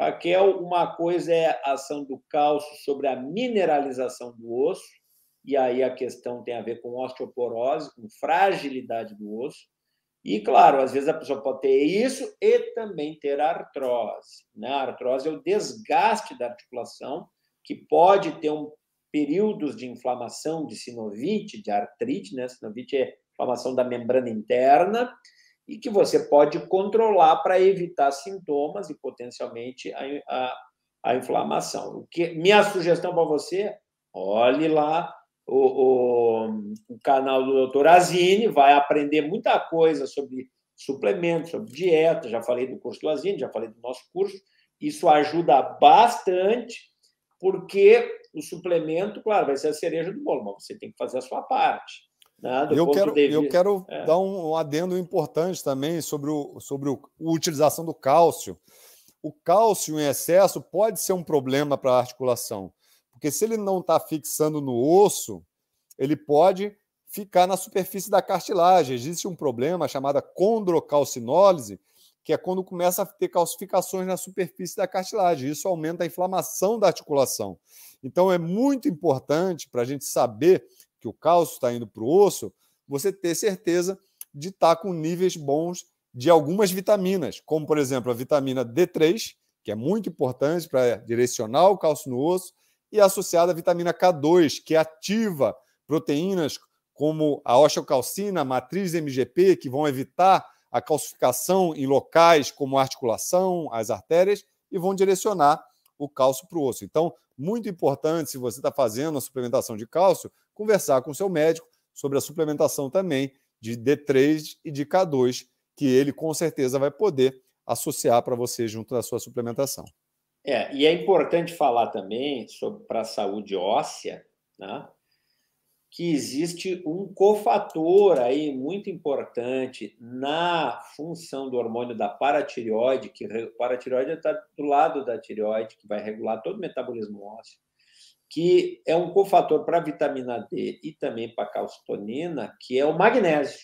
Raquel, uma coisa é a ação do cálcio sobre a mineralização do osso, e aí a questão tem a ver com osteoporose, com fragilidade do osso. E, claro, às vezes a pessoa pode ter isso e também ter artrose. Né? A artrose é o desgaste da articulação, que pode ter um períodos de inflamação, de sinovite, de artrite, né? Sinovite é inflamação da membrana interna, e que você pode controlar para evitar sintomas e potencialmente a, a, a, inflamação. O que, minha sugestão para você, olhe lá o, o, o canal do Dr. Azine vai aprender muita coisa sobre suplementos, sobre dieta. Já falei do curso do Azine já falei do nosso curso. Isso ajuda bastante, porque o suplemento, claro, vai ser a cereja do bolo, mas você tem que fazer a sua parte eu, quero, eu quero é. dar um, um adendo importante também sobre, o, sobre o, a utilização do cálcio. O cálcio em excesso pode ser um problema para a articulação, porque se ele não está fixando no osso, ele pode ficar na superfície da cartilagem. Existe um problema chamado condrocalcinólise, que é quando começa a ter calcificações na superfície da cartilagem. Isso aumenta a inflamação da articulação. Então, é muito importante para a gente saber que o cálcio está indo para o osso, você ter certeza de estar tá com níveis bons de algumas vitaminas, como por exemplo a vitamina D3, que é muito importante para direcionar o cálcio no osso, e associada à vitamina K2, que é ativa proteínas como a osteocalcina, a matriz MGP, que vão evitar a calcificação em locais como a articulação, as artérias, e vão direcionar o cálcio para o osso. Então, muito importante, se você está fazendo a suplementação de cálcio, conversar com o seu médico sobre a suplementação também de D3 e de K2, que ele com certeza vai poder associar para você junto da sua suplementação. É, e é importante falar também sobre para a saúde óssea, né? que existe um cofator aí muito importante na função do hormônio da paratireoide, que paratireoide está do lado da tireoide, que vai regular todo o metabolismo ósseo, que é um cofator para vitamina D e também para calcitonina, que é o magnésio.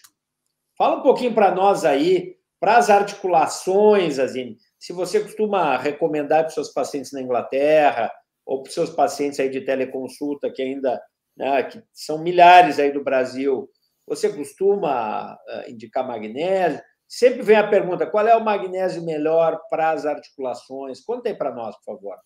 Fala um pouquinho para nós aí, para as articulações, assim se você costuma recomendar para os seus pacientes na Inglaterra ou para os seus pacientes aí de teleconsulta que ainda né, que são milhares aí do Brasil, você costuma eh, indicar magnésio? Sempre vem a pergunta: qual é o magnésio melhor para as articulações? Conta aí para nós, por favor.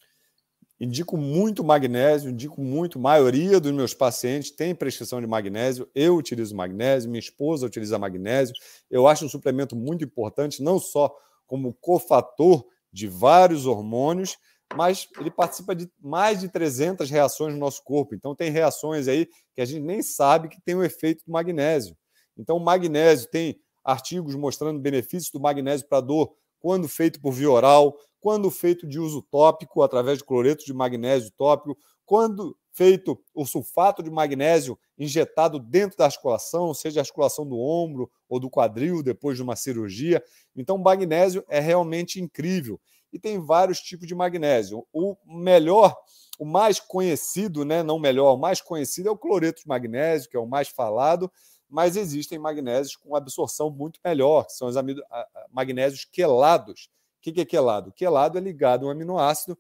Indico muito magnésio, indico muito. A maioria dos meus pacientes tem prescrição de magnésio. Eu utilizo magnésio, minha esposa utiliza magnésio. Eu acho um suplemento muito importante, não só como cofator de vários hormônios, mas ele participa de mais de 300 reações no nosso corpo. Então, tem reações aí que a gente nem sabe que tem o efeito do magnésio. Então, o magnésio tem artigos mostrando benefícios do magnésio para dor quando feito por via oral, quando feito de uso tópico, através de cloreto de magnésio tópico, quando feito o sulfato de magnésio injetado dentro da articulação, seja a articulação do ombro ou do quadril, depois de uma cirurgia. Então, o magnésio é realmente incrível e tem vários tipos de magnésio. O melhor, o mais conhecido, né? Não melhor, o mais conhecido é o cloreto de magnésio, que é o mais falado, mas existem magnésios com absorção muito melhor, que são os amido... magnésios quelados. O que é quelado? Quelado é ligado a um aminoácido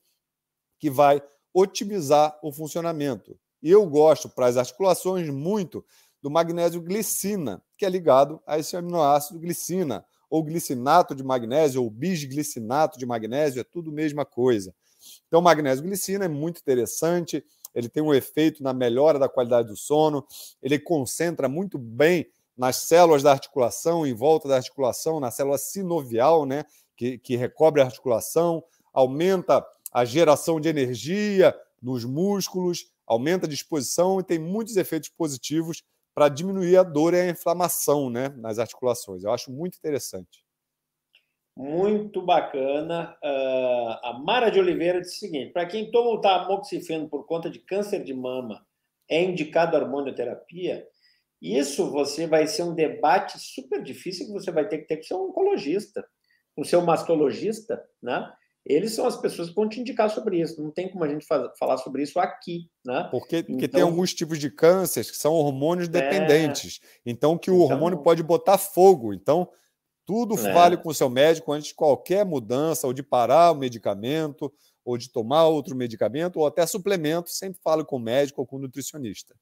que vai otimizar o funcionamento. E eu gosto para as articulações muito do magnésio glicina, que é ligado a esse aminoácido glicina ou glicinato de magnésio, ou bisglicinato de magnésio, é tudo mesma coisa. Então, magnésio glicina é muito interessante, ele tem um efeito na melhora da qualidade do sono, ele concentra muito bem nas células da articulação, em volta da articulação, na célula sinovial, né, que, que recobre a articulação, aumenta a geração de energia nos músculos, aumenta a disposição e tem muitos efeitos positivos para diminuir a dor e a inflamação né, nas articulações. Eu acho muito interessante. Muito bacana. Uh, a Mara de Oliveira disse o seguinte: para quem toma o tamoxifeno por conta de câncer de mama, é indicado hormonioterapia? Isso você vai ser um debate super difícil que você vai ter que ter com seu oncologista, com seu mastologista, né? eles são as pessoas que vão te indicar sobre isso. Não tem como a gente fazer, falar sobre isso aqui, né? Porque, porque tem então alguns tipos de cânceres que são hormônios é. dependentes. É... Então, que o então, hormônio pode botar fogo. Então, tudo fale é. com o seu médico antes de qualquer mudança, ou de parar o medicamento, ou de tomar outro medicamento, ou até suplemento. Sempre fale com o médico ou com o nutricionista.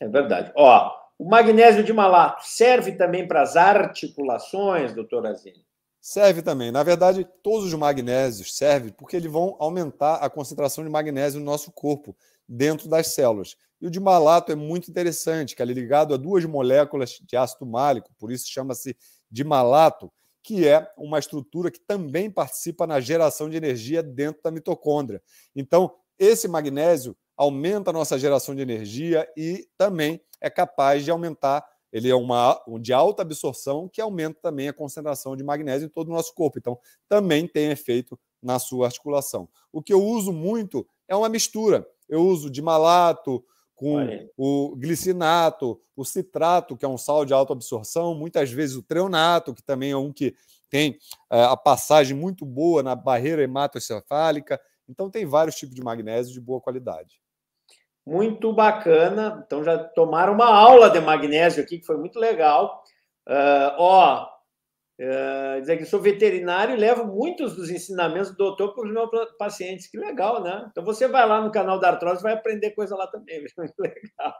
É verdade. Ó, o magnésio de malato serve também para as articulações, doutor Azine? serve também. Na verdade, todos os magnésios servem porque eles vão aumentar a concentração de magnésio no nosso corpo, dentro das células. E o de malato é muito interessante, que ele é ligado a duas moléculas de ácido málico, por isso chama-se de malato, que é uma estrutura que também participa na geração de energia dentro da mitocôndria. Então, esse magnésio aumenta a nossa geração de energia e também é capaz de aumentar ele é uma, de alta absorção que aumenta também a concentração de magnésio em todo o nosso corpo. Então, também tem efeito na sua articulação. O que eu uso muito é uma mistura. Eu uso de malato com o glicinato, o citrato, que é um sal de alta absorção, muitas vezes o treonato, que também é um que tem eh, a passagem muito boa na barreira hematoencefálica. Então, tem vários tipos de magnésio de boa qualidade muito bacana. Então já tomaram uma aula de magnésio aqui, que foi muito legal. Uh, ó, uh, dizer que sou veterinário e levo muitos dos ensinamentos do doutor para os meus pacientes. Que legal, né? Então você vai lá no canal da artrose vai aprender coisa lá também. Muito legal.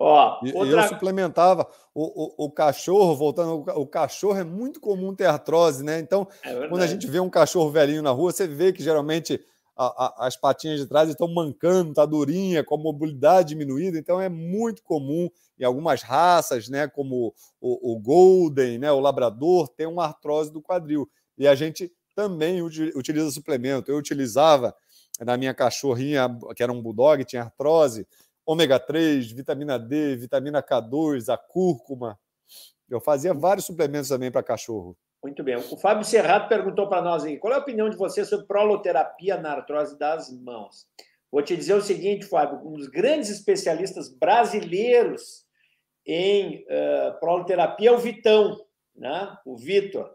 Ó, outra... Eu suplementava o, o, o, cachorro, voltando, o, cachorro é muito comum ter artrose, né? Então, é quando a gente vê um cachorro velhinho na rua, você vê que geralmente a, a, as patinhas de trás estão mancando, está durinha, com a mobilidade diminuída, então é muito comum em algumas raças, né, como o, o Golden, né, o Labrador, ter uma artrose do quadril. E a gente também utiliza suplemento. Eu utilizava na minha cachorrinha, que era um bulldog, tinha artrose, ômega 3, vitamina D, vitamina K2, a cúrcuma. Eu fazia vários suplementos também para cachorro. Muito bem. O Fábio Serrato perguntou para nós aí, qual é a opinião de você sobre proloterapia na artrose das mãos? Vou te dizer o seguinte, Fábio, um dos grandes especialistas brasileiros em uh, proloterapia é o Vitão, né? o Vitor.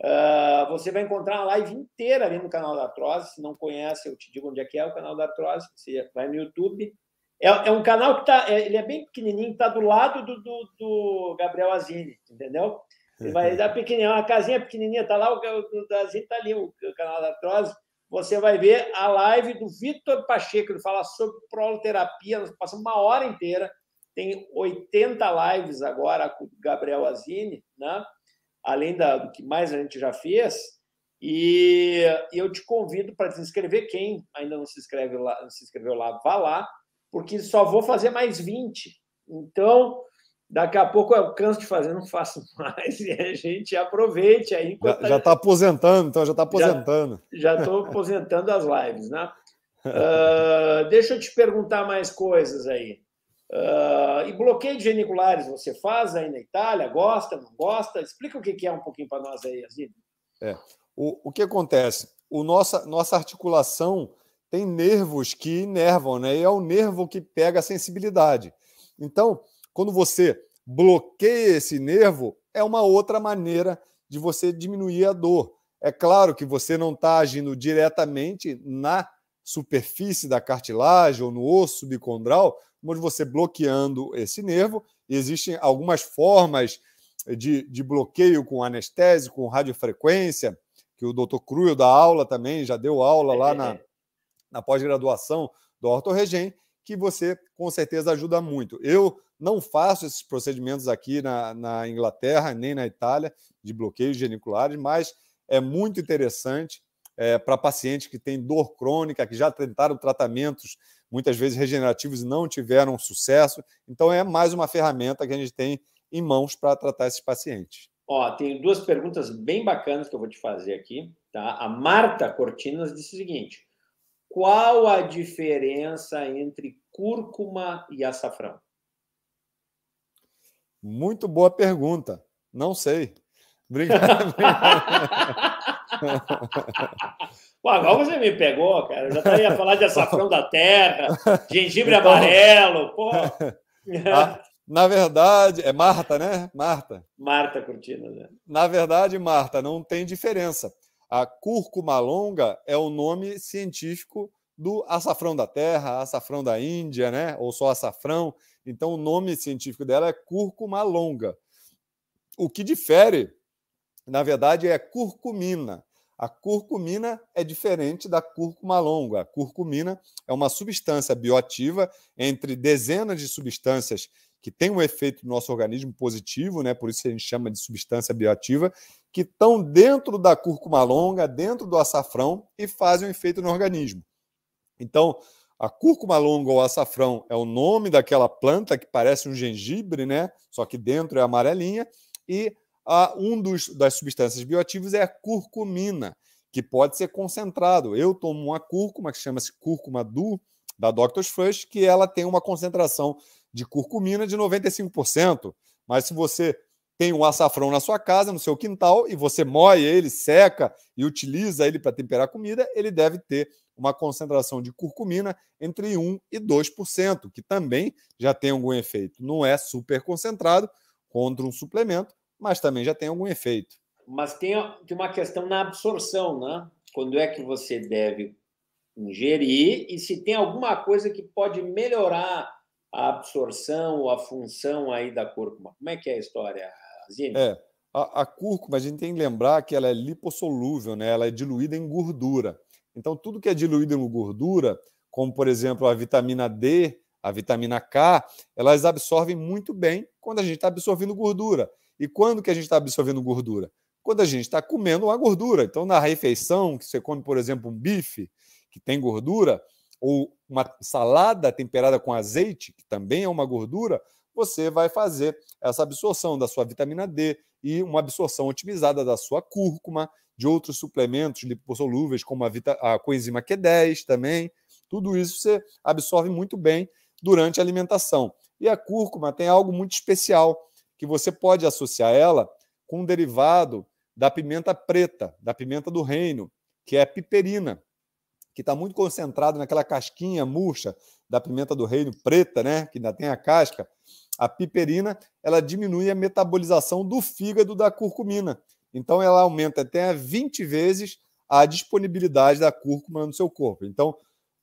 Uh, você vai encontrar uma live inteira ali no canal da Artrose. Se não conhece, eu te digo onde é que é o canal da Artrose. Você vai no YouTube. É, é um canal que tá, é, ele é bem pequenininho, está do lado do, do, do Gabriel Azini, entendeu? Vai dar pequenininha, uma casinha pequenininha, tá lá, o, a gente tá ali, o, canal da Trose. Você vai ver a live do Vitor Pacheco, ele fala sobre proloterapia, nós passamos uma hora inteira, tem 80 lives agora com o Gabriel Azini, né? além da, do que mais a gente já fez. E, e eu te convido para se inscrever. Quem ainda não se, inscreve lá, não se inscreveu lá, vá lá, porque só vou fazer mais 20. Então, Daqui a pouco eu canso de fazer, não faço mais, e a gente aproveite aí. Já está aposentando, então já está aposentando. Já estou aposentando as lives, né? Uh, deixa eu te perguntar mais coisas aí. Uh, e bloqueio de geniculares, você faz aí na Itália? Gosta, não gosta? Explica o que é um pouquinho para nós aí, Azir. É. O, o que acontece? O nossa, nossa articulação tem nervos que inervam, né? E é o nervo que pega a sensibilidade. Então, quando você bloqueia esse nervo, é uma outra maneira de você diminuir a dor. É claro que você não está agindo diretamente na superfície da cartilagem ou no osso subcondral, mas você bloqueando esse nervo. Existem algumas formas de, de bloqueio com anestésico, com radiofrequência, que o doutor Cruel dá aula também, já deu aula lá é. na, na pós-graduação do Ortorregen, que você com certeza ajuda muito. Eu não faço esses procedimentos aqui na, na Inglaterra nem na Itália de bloqueios geniculares, mas é muito interessante é, para pacientes que têm dor crônica, que já tentaram tratamentos muitas vezes regenerativos e não tiveram sucesso. Então é mais uma ferramenta que a gente tem em mãos para tratar esses pacientes. Ó, tem duas perguntas bem bacanas que eu vou te fazer aqui, tá? A Marta Cortinas disse o seguinte: qual a diferença entre cúrcuma e açafrão? Muito boa pergunta. Não sei. Obrigado. Pô, agora você me pegou, cara. Eu já ia falar de açafrão da terra, gengibre então... amarelo. Pô. Ah, na verdade, é Marta, né? Marta. Marta Cortina, né? Na verdade, Marta, não tem diferença. A cúrcuma longa é o nome científico do açafrão da terra, açafrão da Índia, né? Ou só açafrão. Então, o nome científico dela é cúrcuma longa. O que difere, na verdade, é a curcumina. A curcumina é diferente da cúrcuma longa. A curcumina é uma substância bioativa entre dezenas de substâncias que tem um efeito no nosso organismo positivo, né? Por isso a gente chama de substância bioativa, que estão dentro da cúrcuma longa, dentro do açafrão e fazem um efeito no organismo. Então, a cúrcuma longa ou açafrão é o nome daquela planta que parece um gengibre, né? Só que dentro é amarelinha. E a, um dos, das substâncias bioativas é a curcumina, que pode ser concentrado. Eu tomo uma cúrcuma que chama-se cúrcuma du da Doctor's Fresh, que ela tem uma concentração de curcumina de 95%. Mas se você tem um açafrão na sua casa, no seu quintal, e você moe ele, seca e utiliza ele para temperar comida, ele deve ter uma concentração de curcumina entre 1 e 2%, que também já tem algum efeito. Não é super concentrado contra um suplemento, mas também já tem algum efeito. Mas tem uma questão na absorção, né? Quando é que você deve ingerir e se tem alguma coisa que pode melhorar a absorção ou a função aí da cúrcuma. Como é que é a história, é. A, a cúrcuma, a gente tem que lembrar que ela é lipossolúvel, né? ela é diluída em gordura. Então, tudo que é diluído em gordura, como por exemplo a vitamina D, a vitamina K, elas absorvem muito bem quando a gente está absorvendo gordura. E quando que a gente está absorvendo gordura? Quando a gente está comendo uma gordura. Então, na refeição, que você come, por exemplo, um bife que tem gordura, ou uma salada temperada com azeite, que também é uma gordura, você vai fazer essa absorção da sua vitamina D e uma absorção otimizada da sua cúrcuma, de outros suplementos lipossolúveis, como a, vita, a coenzima Q10 também. Tudo isso você absorve muito bem durante a alimentação. E a cúrcuma tem algo muito especial, que você pode associar ela com um derivado da pimenta preta, da pimenta do reino, que é a piperina, que está muito concentrado naquela casquinha murcha da pimenta do reino preta, né? Que ainda tem a casca a piperina, ela diminui a metabolização do fígado da curcumina. Então, ela aumenta até 20 vezes a disponibilidade da cúrcuma no seu corpo. Então,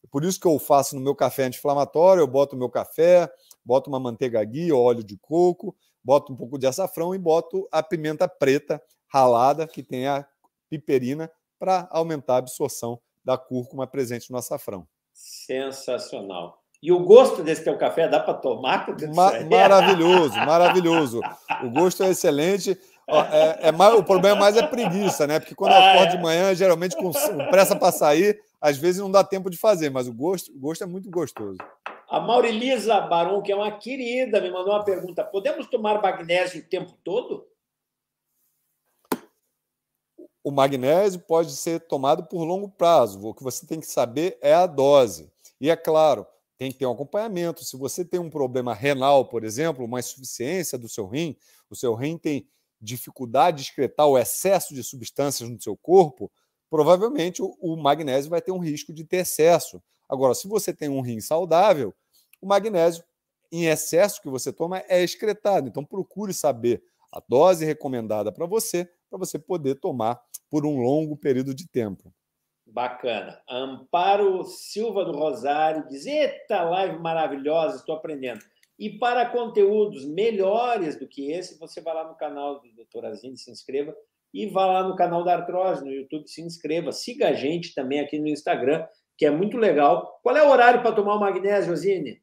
por isso que eu faço no meu café anti-inflamatório, eu boto o meu café, boto uma manteiga guia, óleo de coco, boto um pouco de açafrão e boto a pimenta preta ralada, que tem a piperina, para aumentar a absorção da cúrcuma presente no açafrão. Sensacional. E o gosto desse teu é café dá para tomar? Ma maravilhoso, maravilhoso. O gosto é excelente. É, é, mais, o problema mais é preguiça, né? Porque quando eu ah, acordo é. de manhã, geralmente com, pressa para sair, às vezes não dá tempo de fazer, mas o gosto, o gosto é muito gostoso. A Maurilisa Baron, que é uma querida, me mandou uma pergunta: podemos tomar magnésio o tempo todo? O magnésio pode ser tomado por longo prazo. O que você tem que saber é a dose. E é claro, tem que ter um acompanhamento. Se você tem um problema renal, por exemplo, uma insuficiência do seu rim, o seu rim tem dificuldade de excretar o excesso de substâncias no seu corpo, provavelmente o, o magnésio vai ter um risco de ter excesso. Agora, se você tem um rim saudável, o magnésio em excesso que você toma é excretado. Então, procure saber a dose recomendada para você, para você poder tomar por um longo período de tempo. Bacana. Amparo Silva do Rosário diz: Eita, live maravilhosa, estou aprendendo. E para conteúdos melhores do que esse, você vai lá no canal do Doutor Azine, se inscreva. E vá lá no canal da Artrose, no YouTube, se inscreva. Siga a gente também aqui no Instagram, que é muito legal. Qual é o horário para tomar o magnésio, Azine?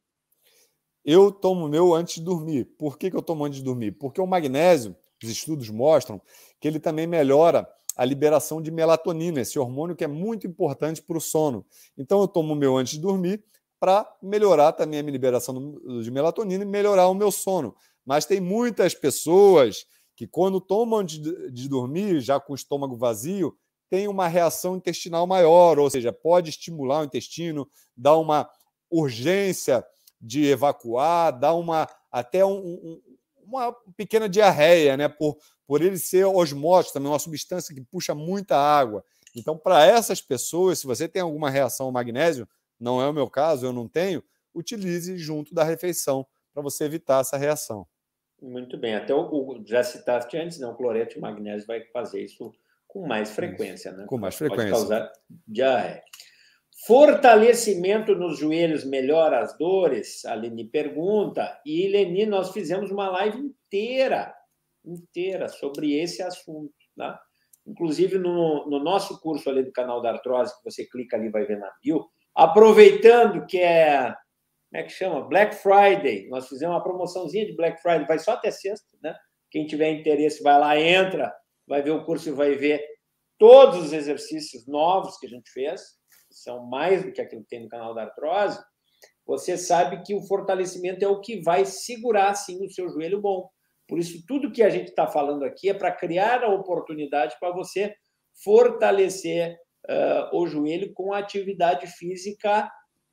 Eu tomo meu antes de dormir. Por que, que eu tomo antes de dormir? Porque o magnésio, os estudos mostram que ele também melhora a liberação de melatonina, esse hormônio que é muito importante para o sono. Então, eu tomo o meu antes de dormir para melhorar também a minha liberação de melatonina e melhorar o meu sono. Mas tem muitas pessoas que, quando tomam antes de dormir, já com o estômago vazio, tem uma reação intestinal maior, ou seja, pode estimular o intestino, dar uma urgência de evacuar, dar uma até um, um, uma pequena diarreia, né, por por ele ser osmótico, também é uma substância que puxa muita água. Então, para essas pessoas, se você tem alguma reação ao magnésio, não é o meu caso, eu não tenho, utilize junto da refeição para você evitar essa reação. Muito bem, até o, já citaste antes, não, né, o cloreto de magnésio vai fazer isso com mais frequência, né? Com mais frequência. Pode causar diarreia. Fortalecimento nos joelhos melhora as dores? Aline pergunta. E, Leni, nós fizemos uma live inteira inteira sobre esse assunto. Né? Inclusive, no, no, nosso curso ali do canal da Artrose, que você clica ali vai ver na bio, aproveitando que é. Como é que chama? Black Friday. Nós fizemos uma promoçãozinha de Black Friday, vai só até sexta, né? Quem tiver interesse, vai lá, entra, vai ver o curso e vai ver todos os exercícios novos que a gente fez, que são mais do que aquilo que tem no canal da artrose. Você sabe que o fortalecimento é o que vai segurar, sim, o seu joelho bom. Por isso, tudo que a gente está falando aqui é para criar a oportunidade para você fortalecer uh, o joelho com atividade física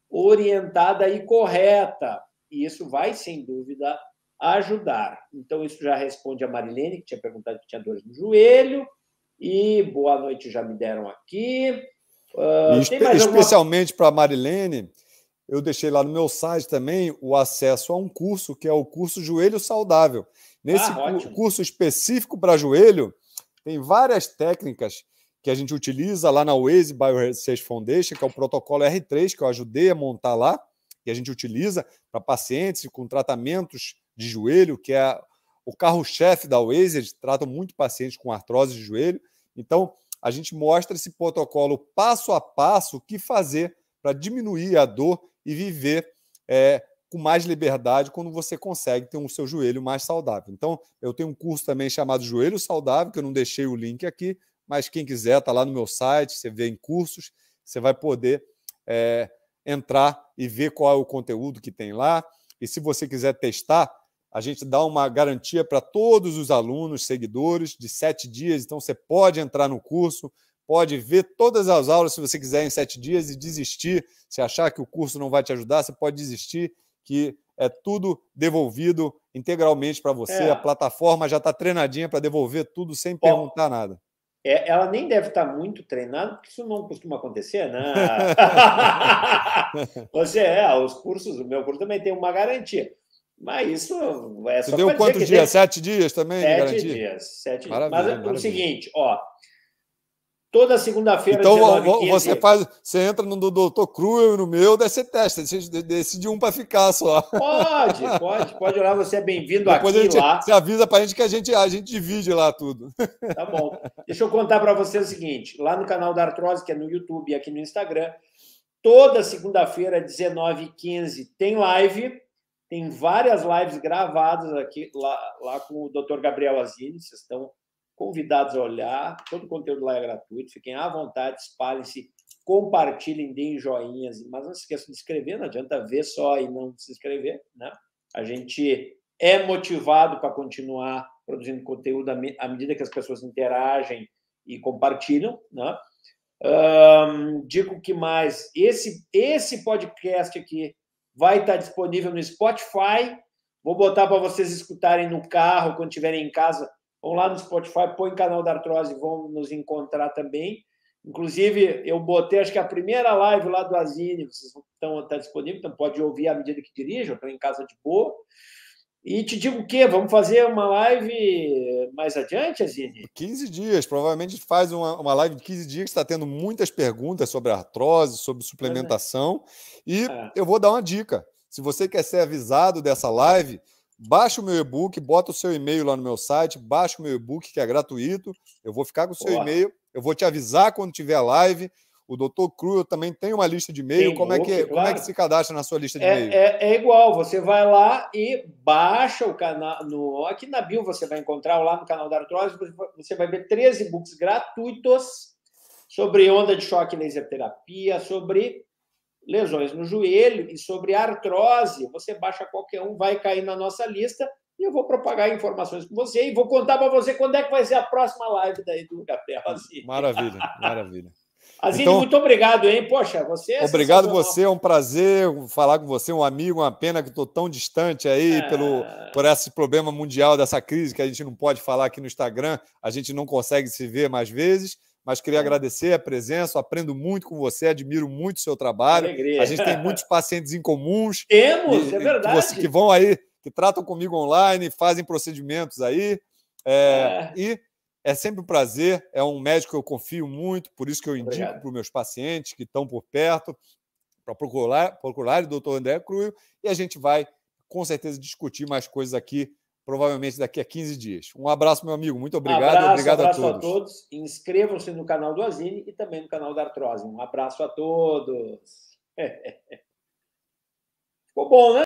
orientada e correta. E isso vai, sem dúvida, ajudar. Então, isso já responde a Marilene, que tinha perguntado que tinha dores no joelho. E boa noite, já me deram aqui. Uh, espe especialmente para a Marilene, eu deixei lá no meu site também o acesso a um curso, que é o curso Joelho Saudável. Nesse ah, curso específico para joelho, tem várias técnicas que a gente utiliza lá na Waze Bioresearch Foundation, que é o protocolo R3 que eu ajudei a montar lá, que a gente utiliza para pacientes com tratamentos de joelho, que é o carro-chefe da Waze, eles tratam muito pacientes com artrose de joelho. Então, a gente mostra esse protocolo passo a passo o que fazer para diminuir a dor e viver é, com mais liberdade quando você consegue ter o seu joelho mais saudável. Então, eu tenho um curso também chamado Joelho Saudável, que eu não deixei o link aqui, mas quem quiser, está lá no meu site, você vê em cursos, você vai poder é, entrar e ver qual é o conteúdo que tem lá. E se você quiser testar, a gente dá uma garantia para todos os alunos, seguidores, de sete dias. Então, você pode entrar no curso, pode ver todas as aulas, se você quiser, em sete dias e desistir. Se achar que o curso não vai te ajudar, você pode desistir que é tudo devolvido integralmente para você. É. A plataforma já está treinadinha para devolver tudo sem Bom, perguntar nada. É, ela nem deve estar tá muito treinada, porque isso não costuma acontecer, né? você é, os cursos, o meu curso também tem uma garantia. Mas isso é só. Você deu quantos dias? Sete dias também? Sete dias. Sete maravilha, dias. Mas é o seguinte, ó. Toda segunda-feira, Então 19, você, faz, você entra no do Dr. Cruel e no meu, daí você testa, decide, decide um para ficar só. Pode, pode, pode olhar, você é bem-vindo aqui a gente, lá. Você avisa para a gente que a gente, a gente divide lá tudo. Tá bom. Deixa eu contar para você o seguinte, lá no canal da Artrose, que é no YouTube e aqui no Instagram, toda segunda-feira, 19h15, tem live, tem várias lives gravadas aqui lá, lá com o Dr. Gabriel Azini, vocês estão convidados a olhar, todo o conteúdo lá é gratuito, fiquem à vontade, espalhem-se, compartilhem, deem joinhas, mas não se esqueçam de inscrever, não adianta ver só e não se inscrever, né? A gente é motivado para continuar produzindo conteúdo à medida que as pessoas interagem e compartilham, né? Hum, digo que mais, esse, esse podcast aqui vai estar disponível no Spotify. Vou botar para vocês escutarem no carro, quando estiverem em casa, Vão lá no Spotify, põe canal da artrose e vão nos encontrar também. Inclusive, eu botei, acho que a primeira live lá do Azine, vocês estão até tá disponíveis, então pode ouvir à medida que dirijo, estou em casa de boa. E te digo o quê? Vamos fazer uma live mais adiante, Azine? 15 dias, provavelmente faz uma, uma live de 15 dias que está tendo muitas perguntas sobre artrose, sobre suplementação. É. E é. eu vou dar uma dica. Se você quer ser avisado dessa live, Baixa o meu e-book, bota o seu e-mail lá no meu site, baixa o meu e-book, que é gratuito. Eu vou ficar com o seu e-mail, eu vou te avisar quando tiver live. O doutor Cruel também tem uma lista de e-mail. como, é book, é que, claro. como é que se cadastra na sua lista de é, e-mail? É, é, igual, você vai lá e baixa o canal. No, aqui na Bio você vai encontrar, lá no canal da Artrose, você vai ver 13 books gratuitos sobre onda de choque e laser terapia, sobre lesões no joelho e sobre artrose. Você baixa qualquer um, vai cair na nossa lista e eu vou propagar informações com você e vou contar para você quando é que vai ser a próxima live daí do Café Azine. Maravilha, maravilha. Azine, então, muito obrigado, hein? Poxa, você é Obrigado você, é um prazer falar com você, um amigo, uma pena que estou tão distante aí é... pelo, por esse problema mundial, dessa crise que a gente não pode falar aqui no Instagram, a gente não consegue se ver mais vezes mas queria é. agradecer a presença, aprendo muito com você, admiro muito o seu trabalho. Alegria. A gente tem muitos pacientes em comuns. Temos, e, é verdade. Que, você, que, vão aí, que tratam comigo online, fazem procedimentos aí. É, é. E é sempre um prazer, é um médico que eu confio muito, por isso que eu indico para os meus pacientes que estão por perto, para procurar, procurar o doutor André Cruio, e a gente vai, com certeza, discutir mais coisas aqui provavelmente daqui a 15 dias. Um abraço, meu amigo. Muito obrigado. Abraço, obrigado abraço a todos. a todos. Inscrevam-se no canal do Azine e também no canal da Artrose. Um abraço a todos. Ficou bom, né?